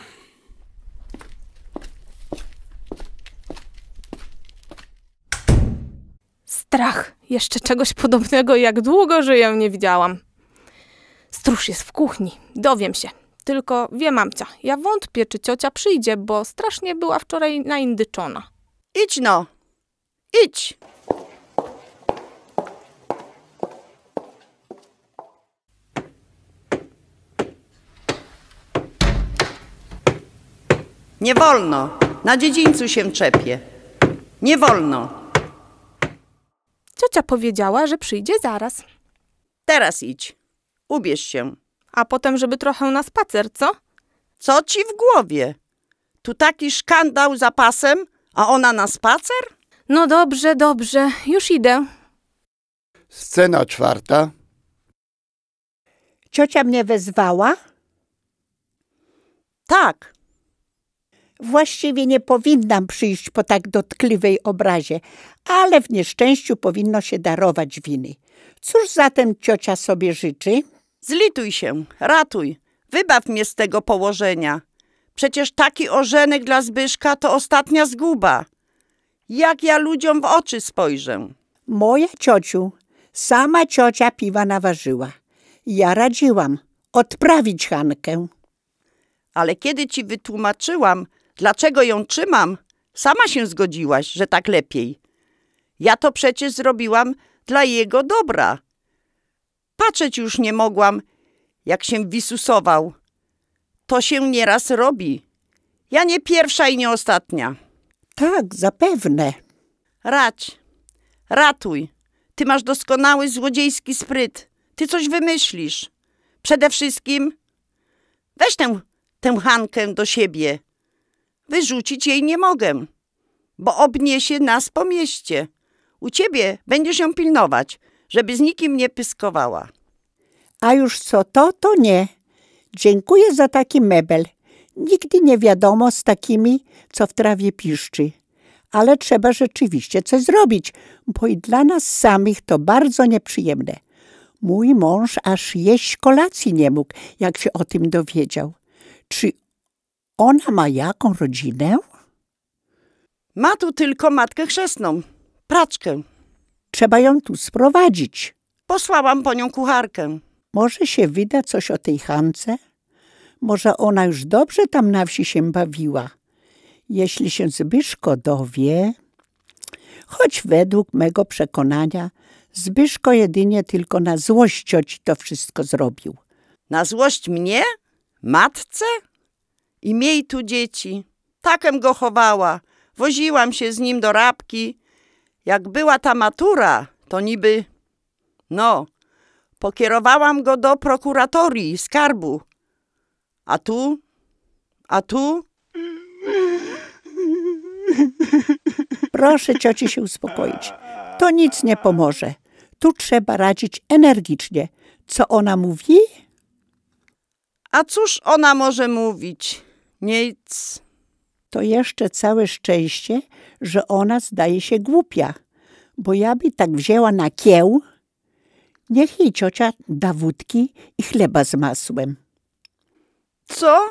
Strach! Jeszcze czegoś podobnego jak długo żyję nie widziałam. Stróż jest w kuchni, dowiem się. Tylko wie mamcia, ja wątpię, czy ciocia przyjdzie, bo strasznie była wczoraj naindyczona. Idź no, idź! Nie wolno. Na dziedzińcu się czepie. Nie wolno. Ciocia powiedziała, że przyjdzie zaraz. Teraz idź. Ubierz się a potem, żeby trochę na spacer, co? Co ci w głowie? Tu taki szkandał za pasem, a ona na spacer? No dobrze, dobrze, już idę. Scena czwarta. Ciocia mnie wezwała? Tak. Właściwie nie powinnam przyjść po tak dotkliwej obrazie, ale w nieszczęściu powinno się darować winy. Cóż zatem ciocia sobie życzy? Zlituj się, ratuj, wybaw mnie z tego położenia. Przecież taki ożenek dla Zbyszka to ostatnia zguba. Jak ja ludziom w oczy spojrzę? Moja ciociu, sama ciocia piwa naważyła. Ja radziłam odprawić Hankę. Ale kiedy ci wytłumaczyłam, dlaczego ją trzymam, sama się zgodziłaś, że tak lepiej. Ja to przecież zrobiłam dla jego dobra. Patrzeć już nie mogłam, jak się wisusował. To się nieraz robi. Ja nie pierwsza i nie ostatnia. Tak, zapewne. Radź, ratuj. Ty masz doskonały złodziejski spryt. Ty coś wymyślisz. Przede wszystkim weź tę, tę Hankę do siebie. Wyrzucić jej nie mogę, bo obniesie nas po mieście. U ciebie będziesz ją pilnować żeby z nikim nie pyskowała. A już co to, to nie. Dziękuję za taki mebel. Nigdy nie wiadomo z takimi, co w trawie piszczy. Ale trzeba rzeczywiście coś zrobić, bo i dla nas samych to bardzo nieprzyjemne. Mój mąż aż jeść kolacji nie mógł, jak się o tym dowiedział. Czy ona ma jaką rodzinę? Ma tu tylko matkę chrzestną, praczkę. Trzeba ją tu sprowadzić. Posłałam po nią kucharkę. Może się wyda coś o tej Hance? Może ona już dobrze tam na wsi się bawiła. Jeśli się Zbyszko dowie... Choć według mego przekonania Zbyszko jedynie tylko na złość cioci to wszystko zrobił. Na złość mnie? Matce? I miej tu dzieci. Takem go chowała. Woziłam się z nim do rabki jak była ta matura, to niby, no, pokierowałam go do prokuratorii, skarbu. A tu? A tu? Proszę cioci się uspokoić. To nic nie pomoże. Tu trzeba radzić energicznie. Co ona mówi? A cóż ona może mówić? Nic. To jeszcze całe szczęście, że ona zdaje się głupia, bo ja by tak wzięła na kieł, niech jej ciocia da wódki i chleba z masłem. Co?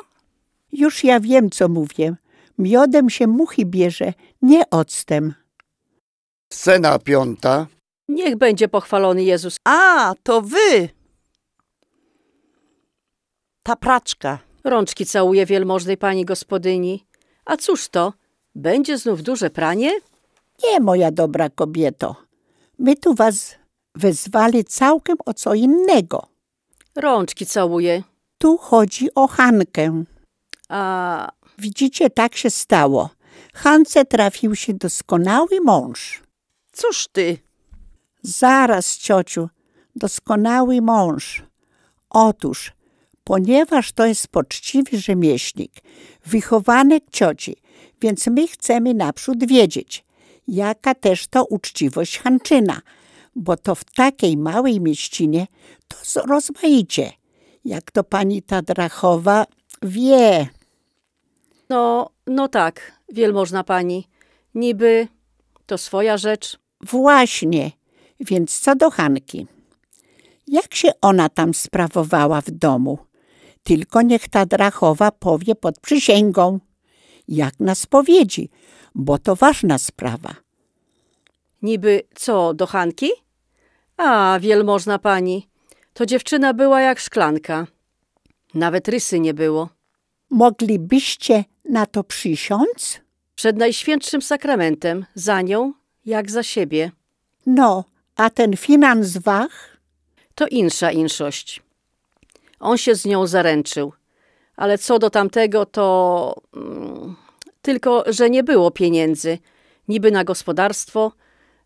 Już ja wiem, co mówię. Miodem się muchy bierze, nie octem. Scena piąta. Niech będzie pochwalony Jezus. A, to wy! Ta praczka. Rączki całuje wielmożnej pani gospodyni. A cóż to? Będzie znów duże pranie? Nie, moja dobra kobieto. My tu was wezwali całkiem o co innego. Rączki całuję. Tu chodzi o Hankę. A... Widzicie, tak się stało. Hance trafił się doskonały mąż. Cóż ty? Zaraz, ciociu, doskonały mąż. Otóż, ponieważ to jest poczciwy rzemieślnik, wychowanek cioci, więc my chcemy naprzód wiedzieć, jaka też to uczciwość Hanczyna, bo to w takiej małej mieścinie to rozmaicie. Jak to pani ta Drachowa wie. No, no tak, wielmożna pani. Niby to swoja rzecz. Właśnie, więc co do Hanki. Jak się ona tam sprawowała w domu? Tylko niech ta Drachowa powie pod przysięgą jak na spowiedzi, bo to ważna sprawa. Niby co, do Hanki? A, wielmożna pani, to dziewczyna była jak szklanka. Nawet rysy nie było. Moglibyście na to przysiąc? Przed Najświętszym Sakramentem, za nią jak za siebie. No, a ten finans wach? To insza inszość. On się z nią zaręczył ale co do tamtego, to mm, tylko, że nie było pieniędzy, niby na gospodarstwo,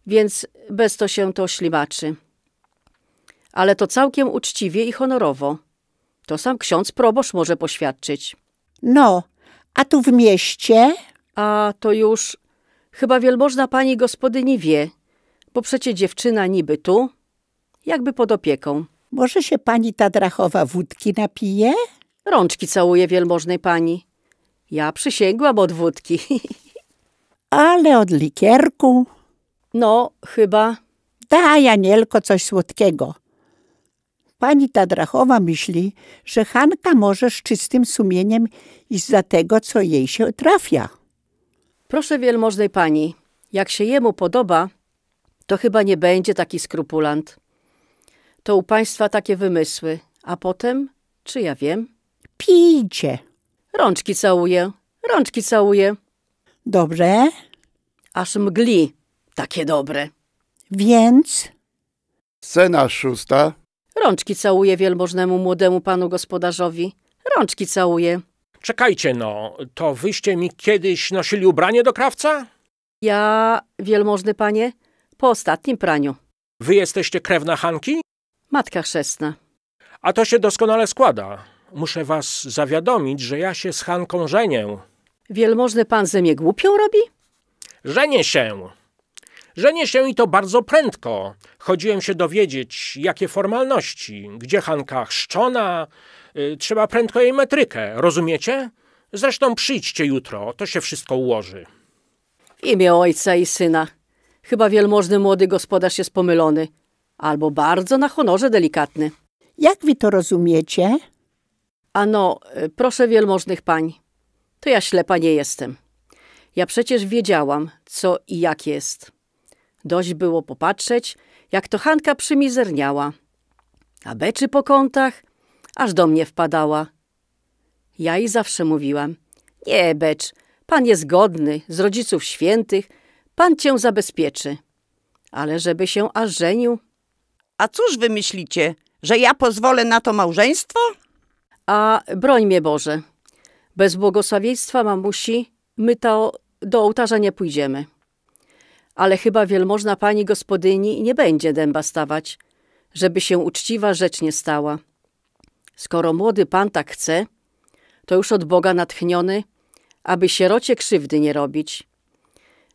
więc bez to się to ślimaczy. Ale to całkiem uczciwie i honorowo. To sam ksiądz proboszcz może poświadczyć. No, a tu w mieście? A to już chyba wielmożna pani gospodyni wie, bo przecie dziewczyna niby tu, jakby pod opieką. Może się pani ta drachowa wódki napije? Rączki całuję wielmożnej pani. Ja przysięgłam od wódki. [laughs] Ale od likierku? No, chyba. Daj, Anielko, coś słodkiego. Pani Tadrachowa myśli, że Hanka może z czystym sumieniem iść za tego, co jej się trafia. Proszę wielmożnej pani, jak się jemu podoba, to chyba nie będzie taki skrupulant. To u państwa takie wymysły, a potem, czy ja wiem? Pijcie. Rączki całuję, rączki całuję. Dobre? Aż mgli, takie dobre. Więc? Scena szósta. Rączki całuję wielmożnemu młodemu panu gospodarzowi. Rączki całuję. Czekajcie no, to wyście mi kiedyś nosili ubranie do krawca? Ja, wielmożny panie, po ostatnim praniu. Wy jesteście krewna Hanki? Matka chrzestna. A to się doskonale składa. Muszę was zawiadomić, że ja się z Hanką żenię. Wielmożny pan ze mnie głupią robi? Żenię się. Żenię się i to bardzo prędko. Chodziłem się dowiedzieć, jakie formalności, gdzie Hanka chrzczona. Y, trzeba prędko jej metrykę, rozumiecie? Zresztą przyjdźcie jutro, to się wszystko ułoży. W imię ojca i syna. Chyba wielmożny młody gospodarz jest pomylony. Albo bardzo na honorze delikatny. Jak wy to rozumiecie? Ano, y, proszę wielmożnych pań, to ja ślepa nie jestem. Ja przecież wiedziałam, co i jak jest. Dość było popatrzeć, jak to Hanka przymizerniała. A beczy po kątach, aż do mnie wpadała. Ja i zawsze mówiłam, nie becz, pan jest godny, z rodziców świętych, pan cię zabezpieczy. Ale żeby się aż żenił. A cóż wy myślicie, że ja pozwolę na to małżeństwo? a broń mnie Boże. Bez błogosławieństwa mamusi my to do ołtarza nie pójdziemy. Ale chyba wielmożna pani gospodyni nie będzie dęba stawać, żeby się uczciwa rzecz nie stała. Skoro młody pan tak chce, to już od Boga natchniony, aby sierocie krzywdy nie robić.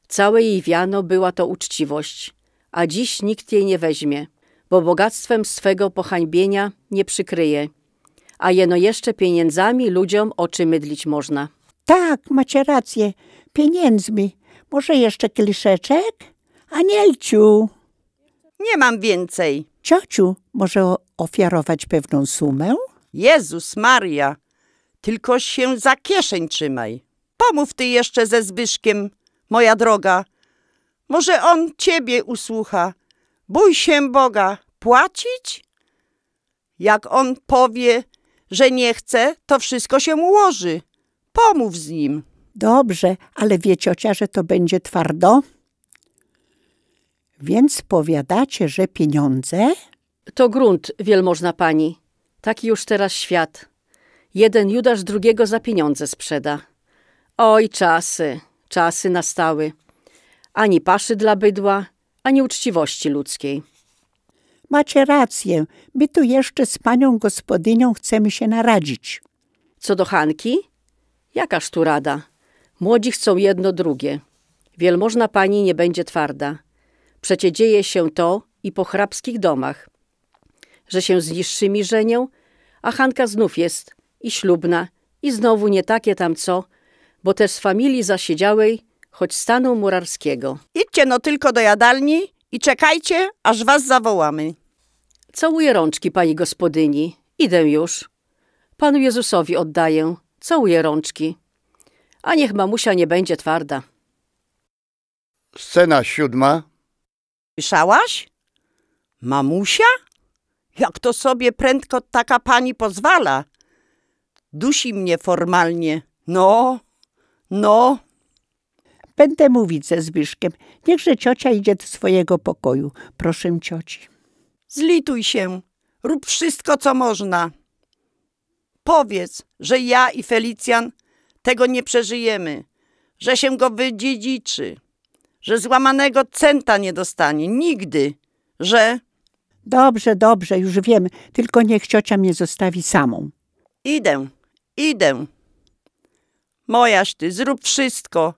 Całe jej wiano była to uczciwość, a dziś nikt jej nie weźmie, bo bogactwem swego pohańbienia nie przykryje a jeno jeszcze pieniędzami ludziom oczy mydlić można. Tak, macie rację, pieniędzmi. Może jeszcze kieliszeczek? Anielciu! Nie mam więcej. Ciociu, może ofiarować pewną sumę? Jezus Maria, tylko się za kieszeń trzymaj. Pomów ty jeszcze ze Zbyszkiem, moja droga. Może on ciebie usłucha. Bój się Boga. Płacić? Jak on powie, że nie chce, to wszystko się ułoży. Pomów z nim. Dobrze, ale wie ciocia, że to będzie twardo? Więc powiadacie, że pieniądze? To grunt, wielmożna pani. Taki już teraz świat. Jeden Judasz drugiego za pieniądze sprzeda. Oj, czasy, czasy nastały. Ani paszy dla bydła, ani uczciwości ludzkiej. Macie rację, my tu jeszcze z panią gospodynią chcemy się naradzić. Co do Hanki? Jakaż tu rada? Młodzi chcą jedno drugie. Wielmożna pani nie będzie twarda. Przecie dzieje się to i po hrabskich domach, że się z niższymi żenią, a Hanka znów jest i ślubna i znowu nie takie tam co, bo też z familii zasiedziałej, choć stanu murarskiego. Idźcie no tylko do jadalni i czekajcie, aż was zawołamy. Całuję rączki, pani gospodyni. Idę już. Panu Jezusowi oddaję. Całuję rączki. A niech mamusia nie będzie twarda. Scena siódma. Słyszałaś? Mamusia? Jak to sobie prędko taka pani pozwala? Dusi mnie formalnie. No, no. Będę mówić ze Zbyszkiem. Niechże ciocia idzie do swojego pokoju. Proszę cioci. Zlituj się. Rób wszystko, co można. Powiedz, że ja i Felicjan tego nie przeżyjemy, że się go wydziedziczy, że złamanego centa nie dostanie nigdy, że... Dobrze, dobrze, już wiem, tylko niech ciocia mnie zostawi samą. Idę, idę. Mojaż ty, zrób wszystko,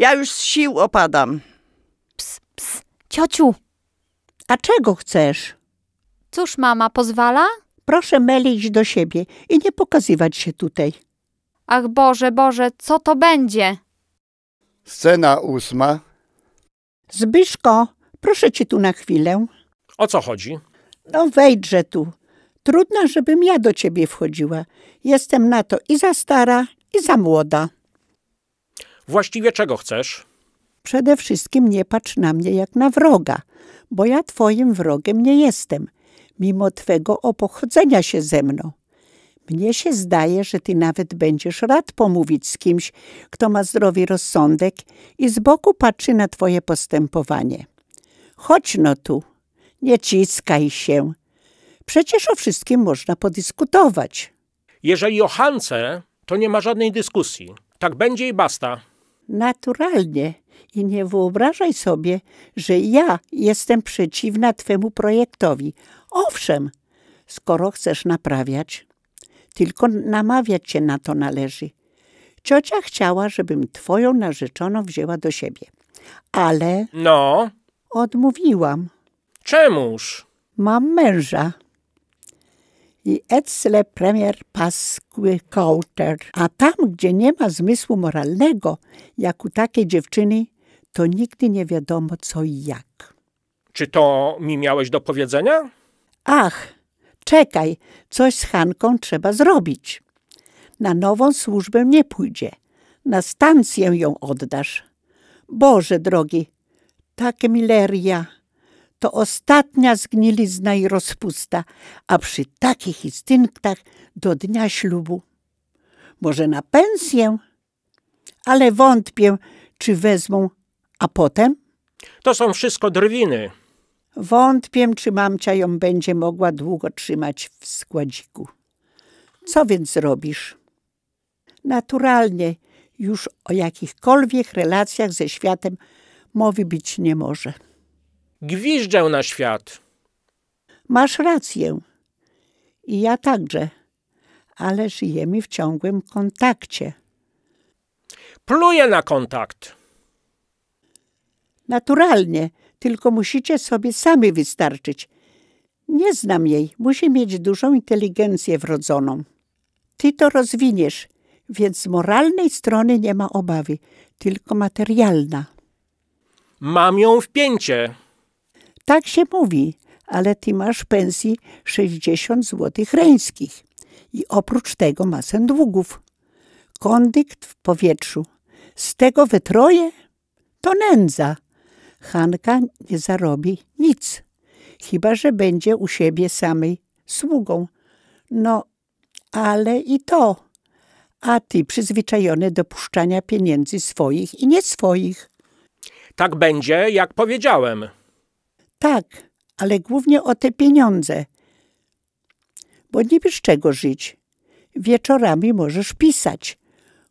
ja już z sił opadam. Ps, ps, ciociu. A czego chcesz? Cóż, mama, pozwala? Proszę Meli iść do siebie i nie pokazywać się tutaj. Ach Boże, Boże, co to będzie? Scena ósma. Zbyszko, proszę cię tu na chwilę. O co chodzi? No wejdźże tu. Trudno, żebym ja do ciebie wchodziła. Jestem na to i za stara, i za młoda. Właściwie czego chcesz? Przede wszystkim nie patrz na mnie jak na wroga, bo ja twoim wrogiem nie jestem, mimo twego opochodzenia się ze mną. Mnie się zdaje, że ty nawet będziesz rad pomówić z kimś, kto ma zdrowy rozsądek i z boku patrzy na twoje postępowanie. Chodź no tu, nie ciskaj się. Przecież o wszystkim można podyskutować. Jeżeli o Hance, to nie ma żadnej dyskusji. Tak będzie i basta naturalnie i nie wyobrażaj sobie, że ja jestem przeciwna Twemu projektowi. Owszem, skoro chcesz naprawiać, tylko namawiać Cię na to należy. Ciocia chciała, żebym Twoją narzeczoną wzięła do siebie, ale. No. Odmówiłam. Czemuż? Mam męża i et premier pasque coulter. A tam, gdzie nie ma zmysłu moralnego, jak u takiej dziewczyny, to nigdy nie wiadomo co i jak. Czy to mi miałeś do powiedzenia? Ach, czekaj, coś z Hanką trzeba zrobić. Na nową służbę nie pójdzie. Na stancję ją oddasz. Boże drogi, tak mileria to ostatnia zgnilizna i rozpusta, a przy takich instynktach do dnia ślubu. Może na pensję, ale wątpię, czy wezmą, a potem? To są wszystko drwiny. Wątpię, czy mamcia ją będzie mogła długo trzymać w składziku. Co więc robisz? Naturalnie już o jakichkolwiek relacjach ze światem mowy być nie może gwiżdżał na świat. Masz rację. I ja także. Ale żyjemy w ciągłym kontakcie. Pluję na kontakt. Naturalnie, tylko musicie sobie sami wystarczyć. Nie znam jej, musi mieć dużą inteligencję wrodzoną. Ty to rozwiniesz, więc z moralnej strony nie ma obawy, tylko materialna. Mam ją w pięcie. Tak się mówi, ale ty masz pensji 60 zł reńskich i oprócz tego masę długów. Kondykt w powietrzu. Z tego wytroje? To nędza. Hanka nie zarobi nic, chyba że będzie u siebie samej sługą. No, ale i to. A ty przyzwyczajony do puszczania pieniędzy swoich i nie swoich. Tak będzie, jak powiedziałem. Tak, ale głównie o te pieniądze. Bo nie wiesz czego żyć. Wieczorami możesz pisać.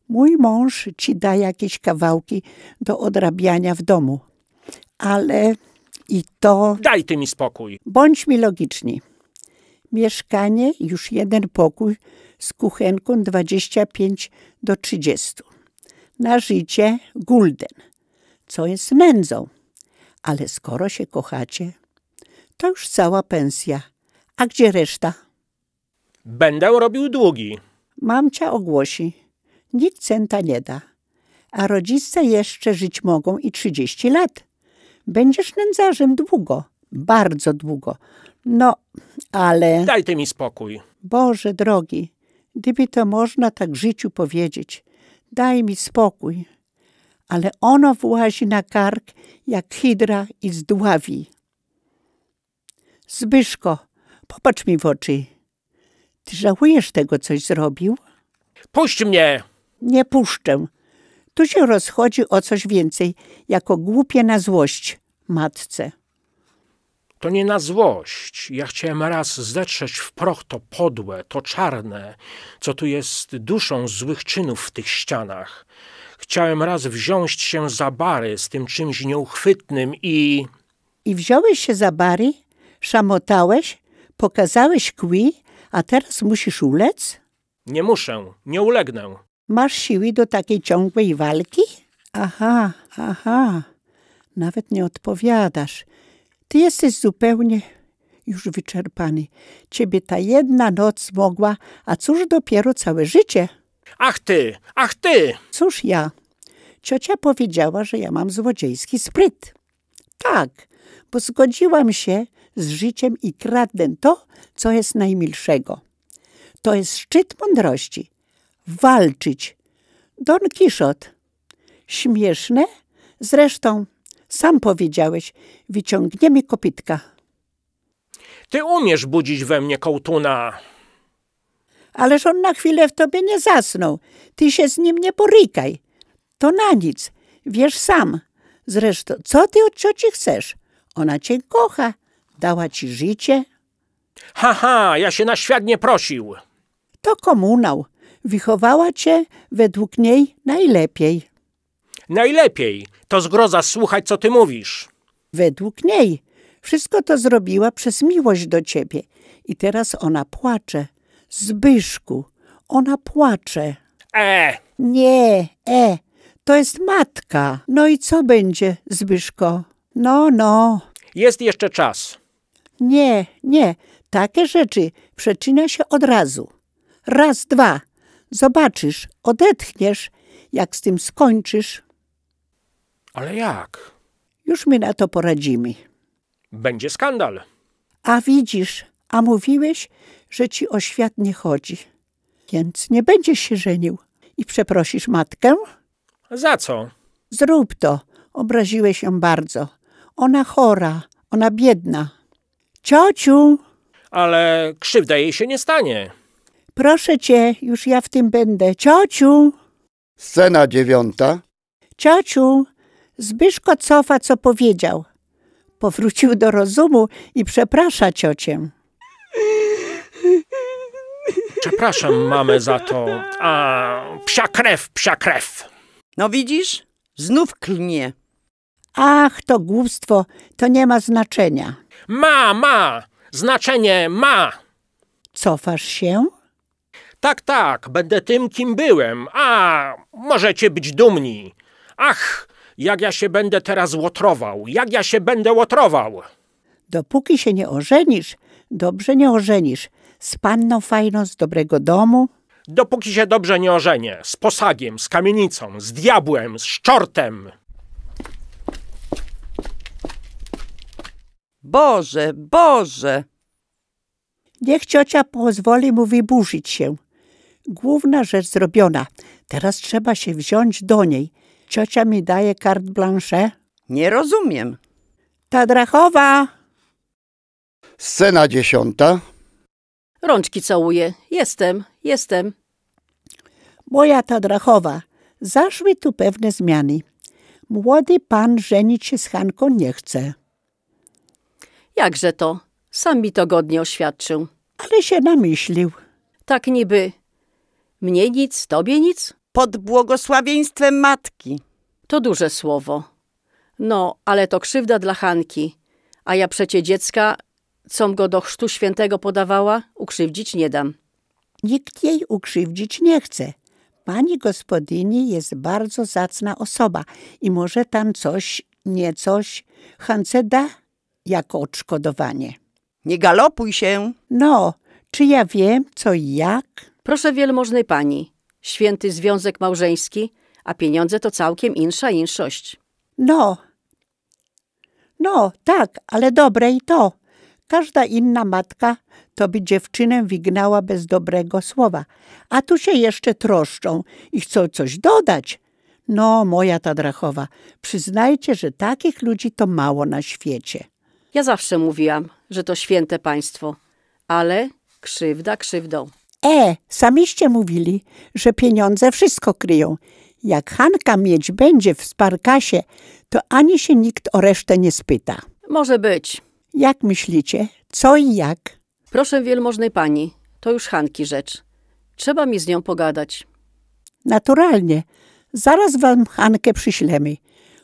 Mój mąż ci da jakieś kawałki do odrabiania w domu. Ale i to. Daj ty mi spokój. Bądźmy logiczni. Mieszkanie, już jeden pokój z kuchenką 25 do 30. Na życie gulden, co jest nędzą. Ale skoro się kochacie, to już cała pensja. A gdzie reszta? Będę robił długi. Mamcia ogłosi. Nikt centa nie da. A rodzice jeszcze żyć mogą i trzydzieści lat. Będziesz nędzarzem długo, bardzo długo. No, ale... Daj ty mi spokój. Boże drogi, gdyby to można tak życiu powiedzieć. Daj mi spokój ale ono włazi na kark jak hidra i zdławi. Zbyszko, popatrz mi w oczy. Ty żałujesz tego, coś zrobił? Puść mnie! Nie puszczę. Tu się rozchodzi o coś więcej, jako głupie na złość matce. To nie na złość. Ja chciałem raz zetrzeć w proch to podłe, to czarne, co tu jest duszą złych czynów w tych ścianach. Chciałem raz wziąć się za bary z tym czymś nieuchwytnym i... I wziąłeś się za bary? Szamotałeś? Pokazałeś kwi, A teraz musisz ulec? Nie muszę, nie ulegnę. Masz siły do takiej ciągłej walki? Aha, aha. Nawet nie odpowiadasz. Ty jesteś zupełnie już wyczerpany. Ciebie ta jedna noc mogła, a cóż dopiero całe życie? Ach ty, ach ty! Cóż ja? Ciocia powiedziała, że ja mam złodziejski spryt. Tak, bo zgodziłam się z życiem i kradnę to, co jest najmilszego. To jest szczyt mądrości. Walczyć. Don Kiszot. Śmieszne? Zresztą, sam powiedziałeś, wyciągniemy kopytka. Ty umiesz budzić we mnie kołtuna. Ależ on na chwilę w tobie nie zasnął. Ty się z nim nie porykaj. To na nic. Wiesz sam. Zresztą, co ty od cioci chcesz? Ona cię kocha. Dała ci życie. Haha, ha, ja się na świat nie prosił. To komunał. Wychowała cię według niej najlepiej. Najlepiej. To zgroza słuchać, co ty mówisz. Według niej. Wszystko to zrobiła przez miłość do ciebie. I teraz ona płacze. Zbyszku, ona płacze. E! Nie, e. To jest matka. No i co będzie, Zbyszko? No, no. Jest jeszcze czas. Nie, nie. Takie rzeczy przecina się od razu. Raz, dwa. Zobaczysz, odetchniesz, jak z tym skończysz. Ale jak? Już my na to poradzimy. Będzie skandal. A widzisz, a mówiłeś, że ci o świat nie chodzi, więc nie będziesz się żenił i przeprosisz matkę? Za co? Zrób to. Obraziłeś ją bardzo. Ona chora, ona biedna. Ciociu! Ale krzywda jej się nie stanie. Proszę cię, już ja w tym będę. Ciociu! Scena dziewiąta. Ciociu, Zbyszko cofa, co powiedział. Powrócił do rozumu i przeprasza ciocię. Przepraszam mamę za to. A, psia krew, psia krew. No widzisz? Znów klnie. Ach, to głupstwo, to nie ma znaczenia. Ma, ma! Znaczenie ma! Cofasz się? Tak, tak, będę tym, kim byłem. A, możecie być dumni. Ach, jak ja się będę teraz łotrował, jak ja się będę łotrował. Dopóki się nie ożenisz, dobrze nie ożenisz, z panną fajną z dobrego domu? Dopóki się dobrze nie ożenię, z posagiem, z kamienicą, z diabłem, z szczortem. Boże, Boże! Niech ciocia pozwoli mu wyburzyć się. Główna rzecz zrobiona. Teraz trzeba się wziąć do niej. Ciocia mi daje carte blanche. Nie rozumiem. Ta drachowa! Scena dziesiąta. Rączki całuję. Jestem, jestem. Moja ta Drachowa. Zaszły tu pewne zmiany. Młody pan żenić się z Hanką nie chce. Jakże to? Sam mi to godnie oświadczył. Ale się namyślił. Tak niby. Mnie nic, tobie nic? Pod błogosławieństwem matki. To duże słowo. No, ale to krzywda dla Hanki. A ja przecie dziecka com go do chrztu świętego podawała, ukrzywdzić nie dam. Nikt jej ukrzywdzić nie chce. Pani gospodyni jest bardzo zacna osoba i może tam coś, nie coś, Hance da jako odszkodowanie. Nie galopuj się. No, czy ja wiem, co i jak? Proszę wielmożnej pani, święty związek małżeński, a pieniądze to całkiem insza inszość. No, no, tak, ale dobre i to. Każda inna matka to by dziewczynę wygnała bez dobrego słowa. A tu się jeszcze troszczą i chcą coś dodać. No, moja ta Drachowa, przyznajcie, że takich ludzi to mało na świecie. Ja zawsze mówiłam, że to święte państwo, ale krzywda krzywdą. E, samiście mówili, że pieniądze wszystko kryją. Jak Hanka mieć będzie w sparkasie, to ani się nikt o resztę nie spyta. Może być. Jak myślicie? Co i jak? Proszę wielmożnej pani, to już Hanki rzecz. Trzeba mi z nią pogadać. Naturalnie. Zaraz wam Hankę przyślemy.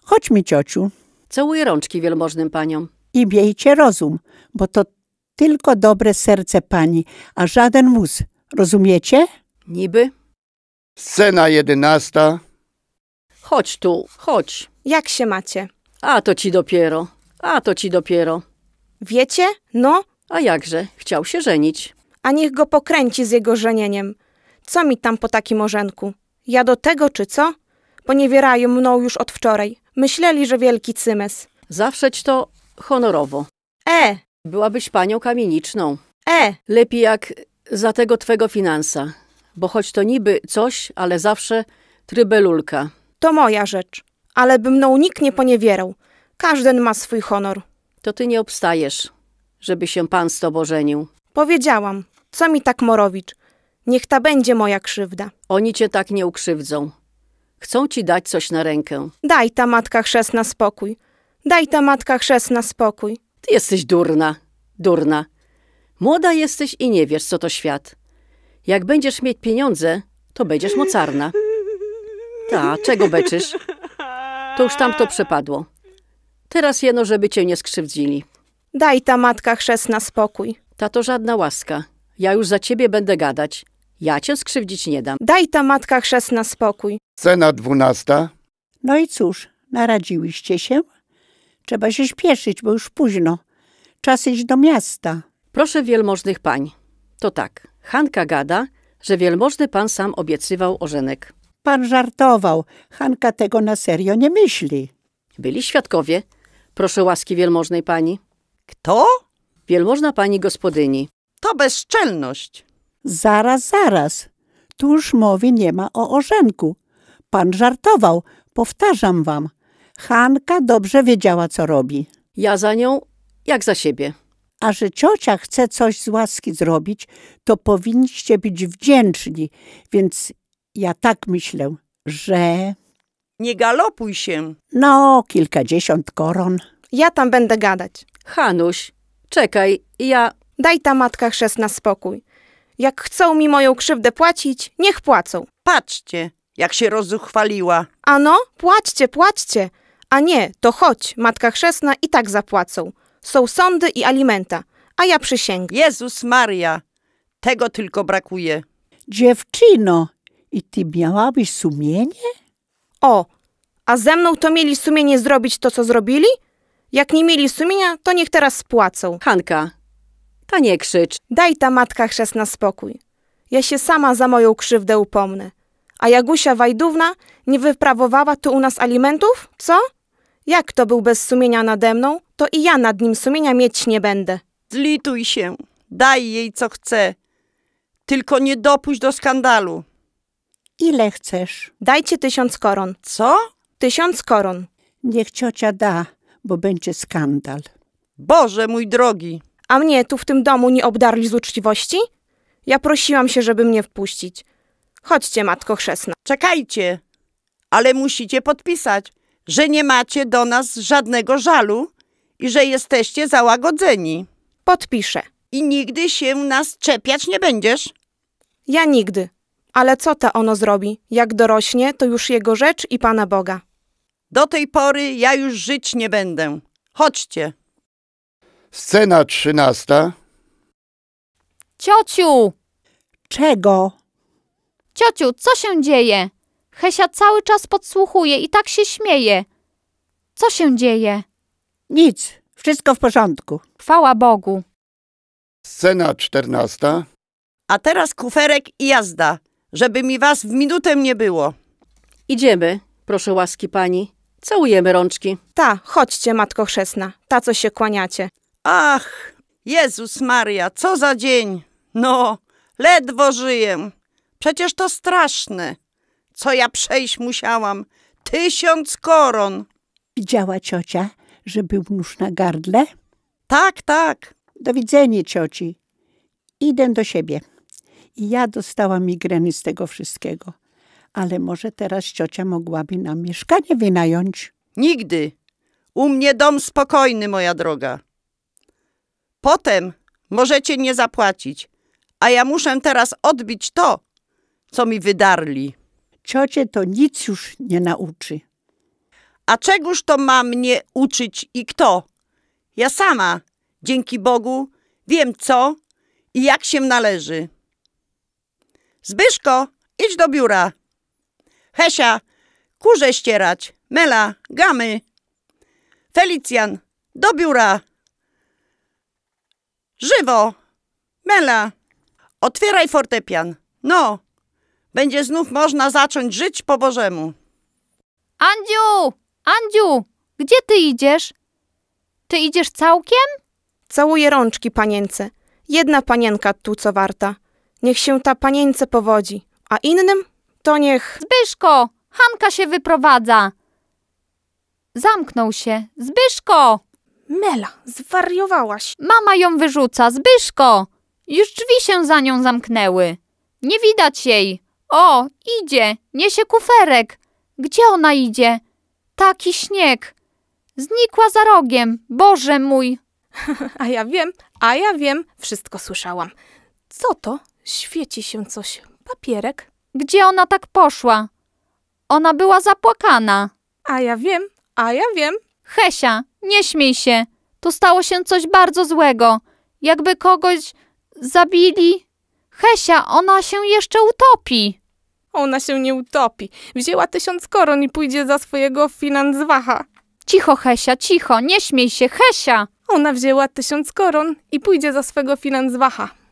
Chodź mi, ciociu. Całuję rączki wielmożnym paniom. I miejcie rozum, bo to tylko dobre serce pani, a żaden mus, Rozumiecie? Niby. Scena jedenasta. Chodź tu, chodź. Jak się macie? A to ci dopiero, a to ci dopiero. Wiecie? No? A jakże, chciał się żenić. A niech go pokręci z jego żenieniem. Co mi tam po takim orzenku? Ja do tego czy co? Poniewierają mną już od wczoraj. Myśleli, że wielki cymes. Zawszeć to honorowo. E! Byłabyś panią kamieniczną. E! Lepiej jak za tego twego finansa. Bo choć to niby coś, ale zawsze trybelulka. To moja rzecz. Ale by mną nikt nie poniewierał. Każdy ma swój honor to ty nie obstajesz, żeby się pan z tobą żenił. Powiedziałam, co mi tak Morowicz? Niech ta będzie moja krzywda. Oni cię tak nie ukrzywdzą. Chcą ci dać coś na rękę. Daj ta matka chrzestna spokój. Daj ta matka chrzestna spokój. Ty jesteś durna, durna. Młoda jesteś i nie wiesz, co to świat. Jak będziesz mieć pieniądze, to będziesz mocarna. Ta, czego beczysz? To już tamto przepadło. Teraz jeno, żeby cię nie skrzywdzili. Daj ta matka na spokój. Ta to żadna łaska. Ja już za ciebie będę gadać. Ja cię skrzywdzić nie dam. Daj ta matka na spokój. Cena dwunasta. No i cóż, naradziłyście się? Trzeba się śpieszyć, bo już późno. Czas iść do miasta. Proszę wielmożnych pań. To tak, Hanka gada, że wielmożny pan sam obiecywał ożenek. Pan żartował. Hanka tego na serio nie myśli. Byli świadkowie. Proszę łaski wielmożnej pani. Kto? Wielmożna pani gospodyni. To bezczelność. Zaraz, zaraz. Tuż mowy nie ma o orzenku. Pan żartował, powtarzam wam. Hanka dobrze wiedziała, co robi. Ja za nią, jak za siebie. A że ciocia chce coś z łaski zrobić, to powinniście być wdzięczni, więc ja tak myślę, że... Nie galopuj się. No, kilkadziesiąt koron. Ja tam będę gadać. Hanuś, czekaj, ja... Daj ta matka chrzestna spokój. Jak chcą mi moją krzywdę płacić, niech płacą. Patrzcie, jak się rozuchwaliła. Ano, płaćcie, płaćcie. A nie, to chodź, matka chrzestna i tak zapłacą. Są sądy i alimenta, a ja przysięgam. Jezus Maria, tego tylko brakuje. Dziewczyno, i ty miałabyś sumienie? O, a ze mną to mieli sumienie zrobić to, co zrobili? Jak nie mieli sumienia, to niech teraz spłacą. Hanka, ta nie krzycz. Daj ta matka chrzestna spokój. Ja się sama za moją krzywdę upomnę. A Jagusia Wajdówna nie wyprawowała tu u nas alimentów? Co? Jak to był bez sumienia nade mną, to i ja nad nim sumienia mieć nie będę. Zlituj się, daj jej co chce, tylko nie dopuść do skandalu. Ile chcesz? Dajcie tysiąc koron. Co? Tysiąc koron. Niech ciocia da, bo będzie skandal. Boże mój drogi! A mnie tu w tym domu nie obdarli z uczciwości? Ja prosiłam się, żeby mnie wpuścić. Chodźcie, matko chrzestna. Czekajcie, ale musicie podpisać, że nie macie do nas żadnego żalu i że jesteście załagodzeni. Podpiszę. I nigdy się nas czepiać nie będziesz? Ja nigdy. Ale co ta ono zrobi? Jak dorośnie, to już jego rzecz i Pana Boga. Do tej pory ja już żyć nie będę. Chodźcie. Scena trzynasta. Ciociu! Czego? Ciociu, co się dzieje? Hesia cały czas podsłuchuje i tak się śmieje. Co się dzieje? Nic, wszystko w porządku. Chwała Bogu. Scena czternasta. A teraz kuferek i jazda żeby mi was w minutę nie było. Idziemy, proszę łaski pani. Całujemy rączki. Ta, chodźcie, matko chrzestna, ta, co się kłaniacie. Ach, Jezus Maria, co za dzień! No, ledwo żyję. Przecież to straszne. Co ja przejść musiałam? Tysiąc koron. Widziała ciocia, że był nóż na gardle? Tak, tak. Do widzenia, cioci. Idę do siebie. I ja dostałam migreny z tego wszystkiego. Ale może teraz ciocia mogłaby nam mieszkanie wynająć? Nigdy. U mnie dom spokojny, moja droga. Potem możecie nie zapłacić, a ja muszę teraz odbić to, co mi wydarli. Ciocie to nic już nie nauczy. A czegoż to ma mnie uczyć i kto? Ja sama, dzięki Bogu, wiem co i jak się należy. Zbyszko, idź do biura. Hesia, kurze ścierać. Mela, gamy. Felicjan, do biura. Żywo. Mela, otwieraj fortepian. No, będzie znów można zacząć żyć po Bożemu. Andziu, Andziu, gdzie ty idziesz? Ty idziesz całkiem? Całuję rączki panience. Jedna panienka tu co warta. Niech się ta panieńce powodzi, a innym to niech... Zbyszko! Hanka się wyprowadza! Zamknął się. Zbyszko! Mela, zwariowałaś. Mama ją wyrzuca. Zbyszko! Już drzwi się za nią zamknęły. Nie widać jej. O, idzie. Niesie kuferek. Gdzie ona idzie? Taki śnieg. Znikła za rogiem. Boże mój. [laughs] a ja wiem, a ja wiem. Wszystko słyszałam. Co to? Świeci się coś. Papierek? Gdzie ona tak poszła? Ona była zapłakana. A ja wiem, a ja wiem. Hesia, nie śmiej się. To stało się coś bardzo złego. Jakby kogoś zabili. Hesia, ona się jeszcze utopi. Ona się nie utopi. Wzięła tysiąc koron i pójdzie za swojego finanswacha. Cicho, Hesia, cicho, nie śmiej się, Hesia! Ona wzięła tysiąc koron i pójdzie za swego finanswacha.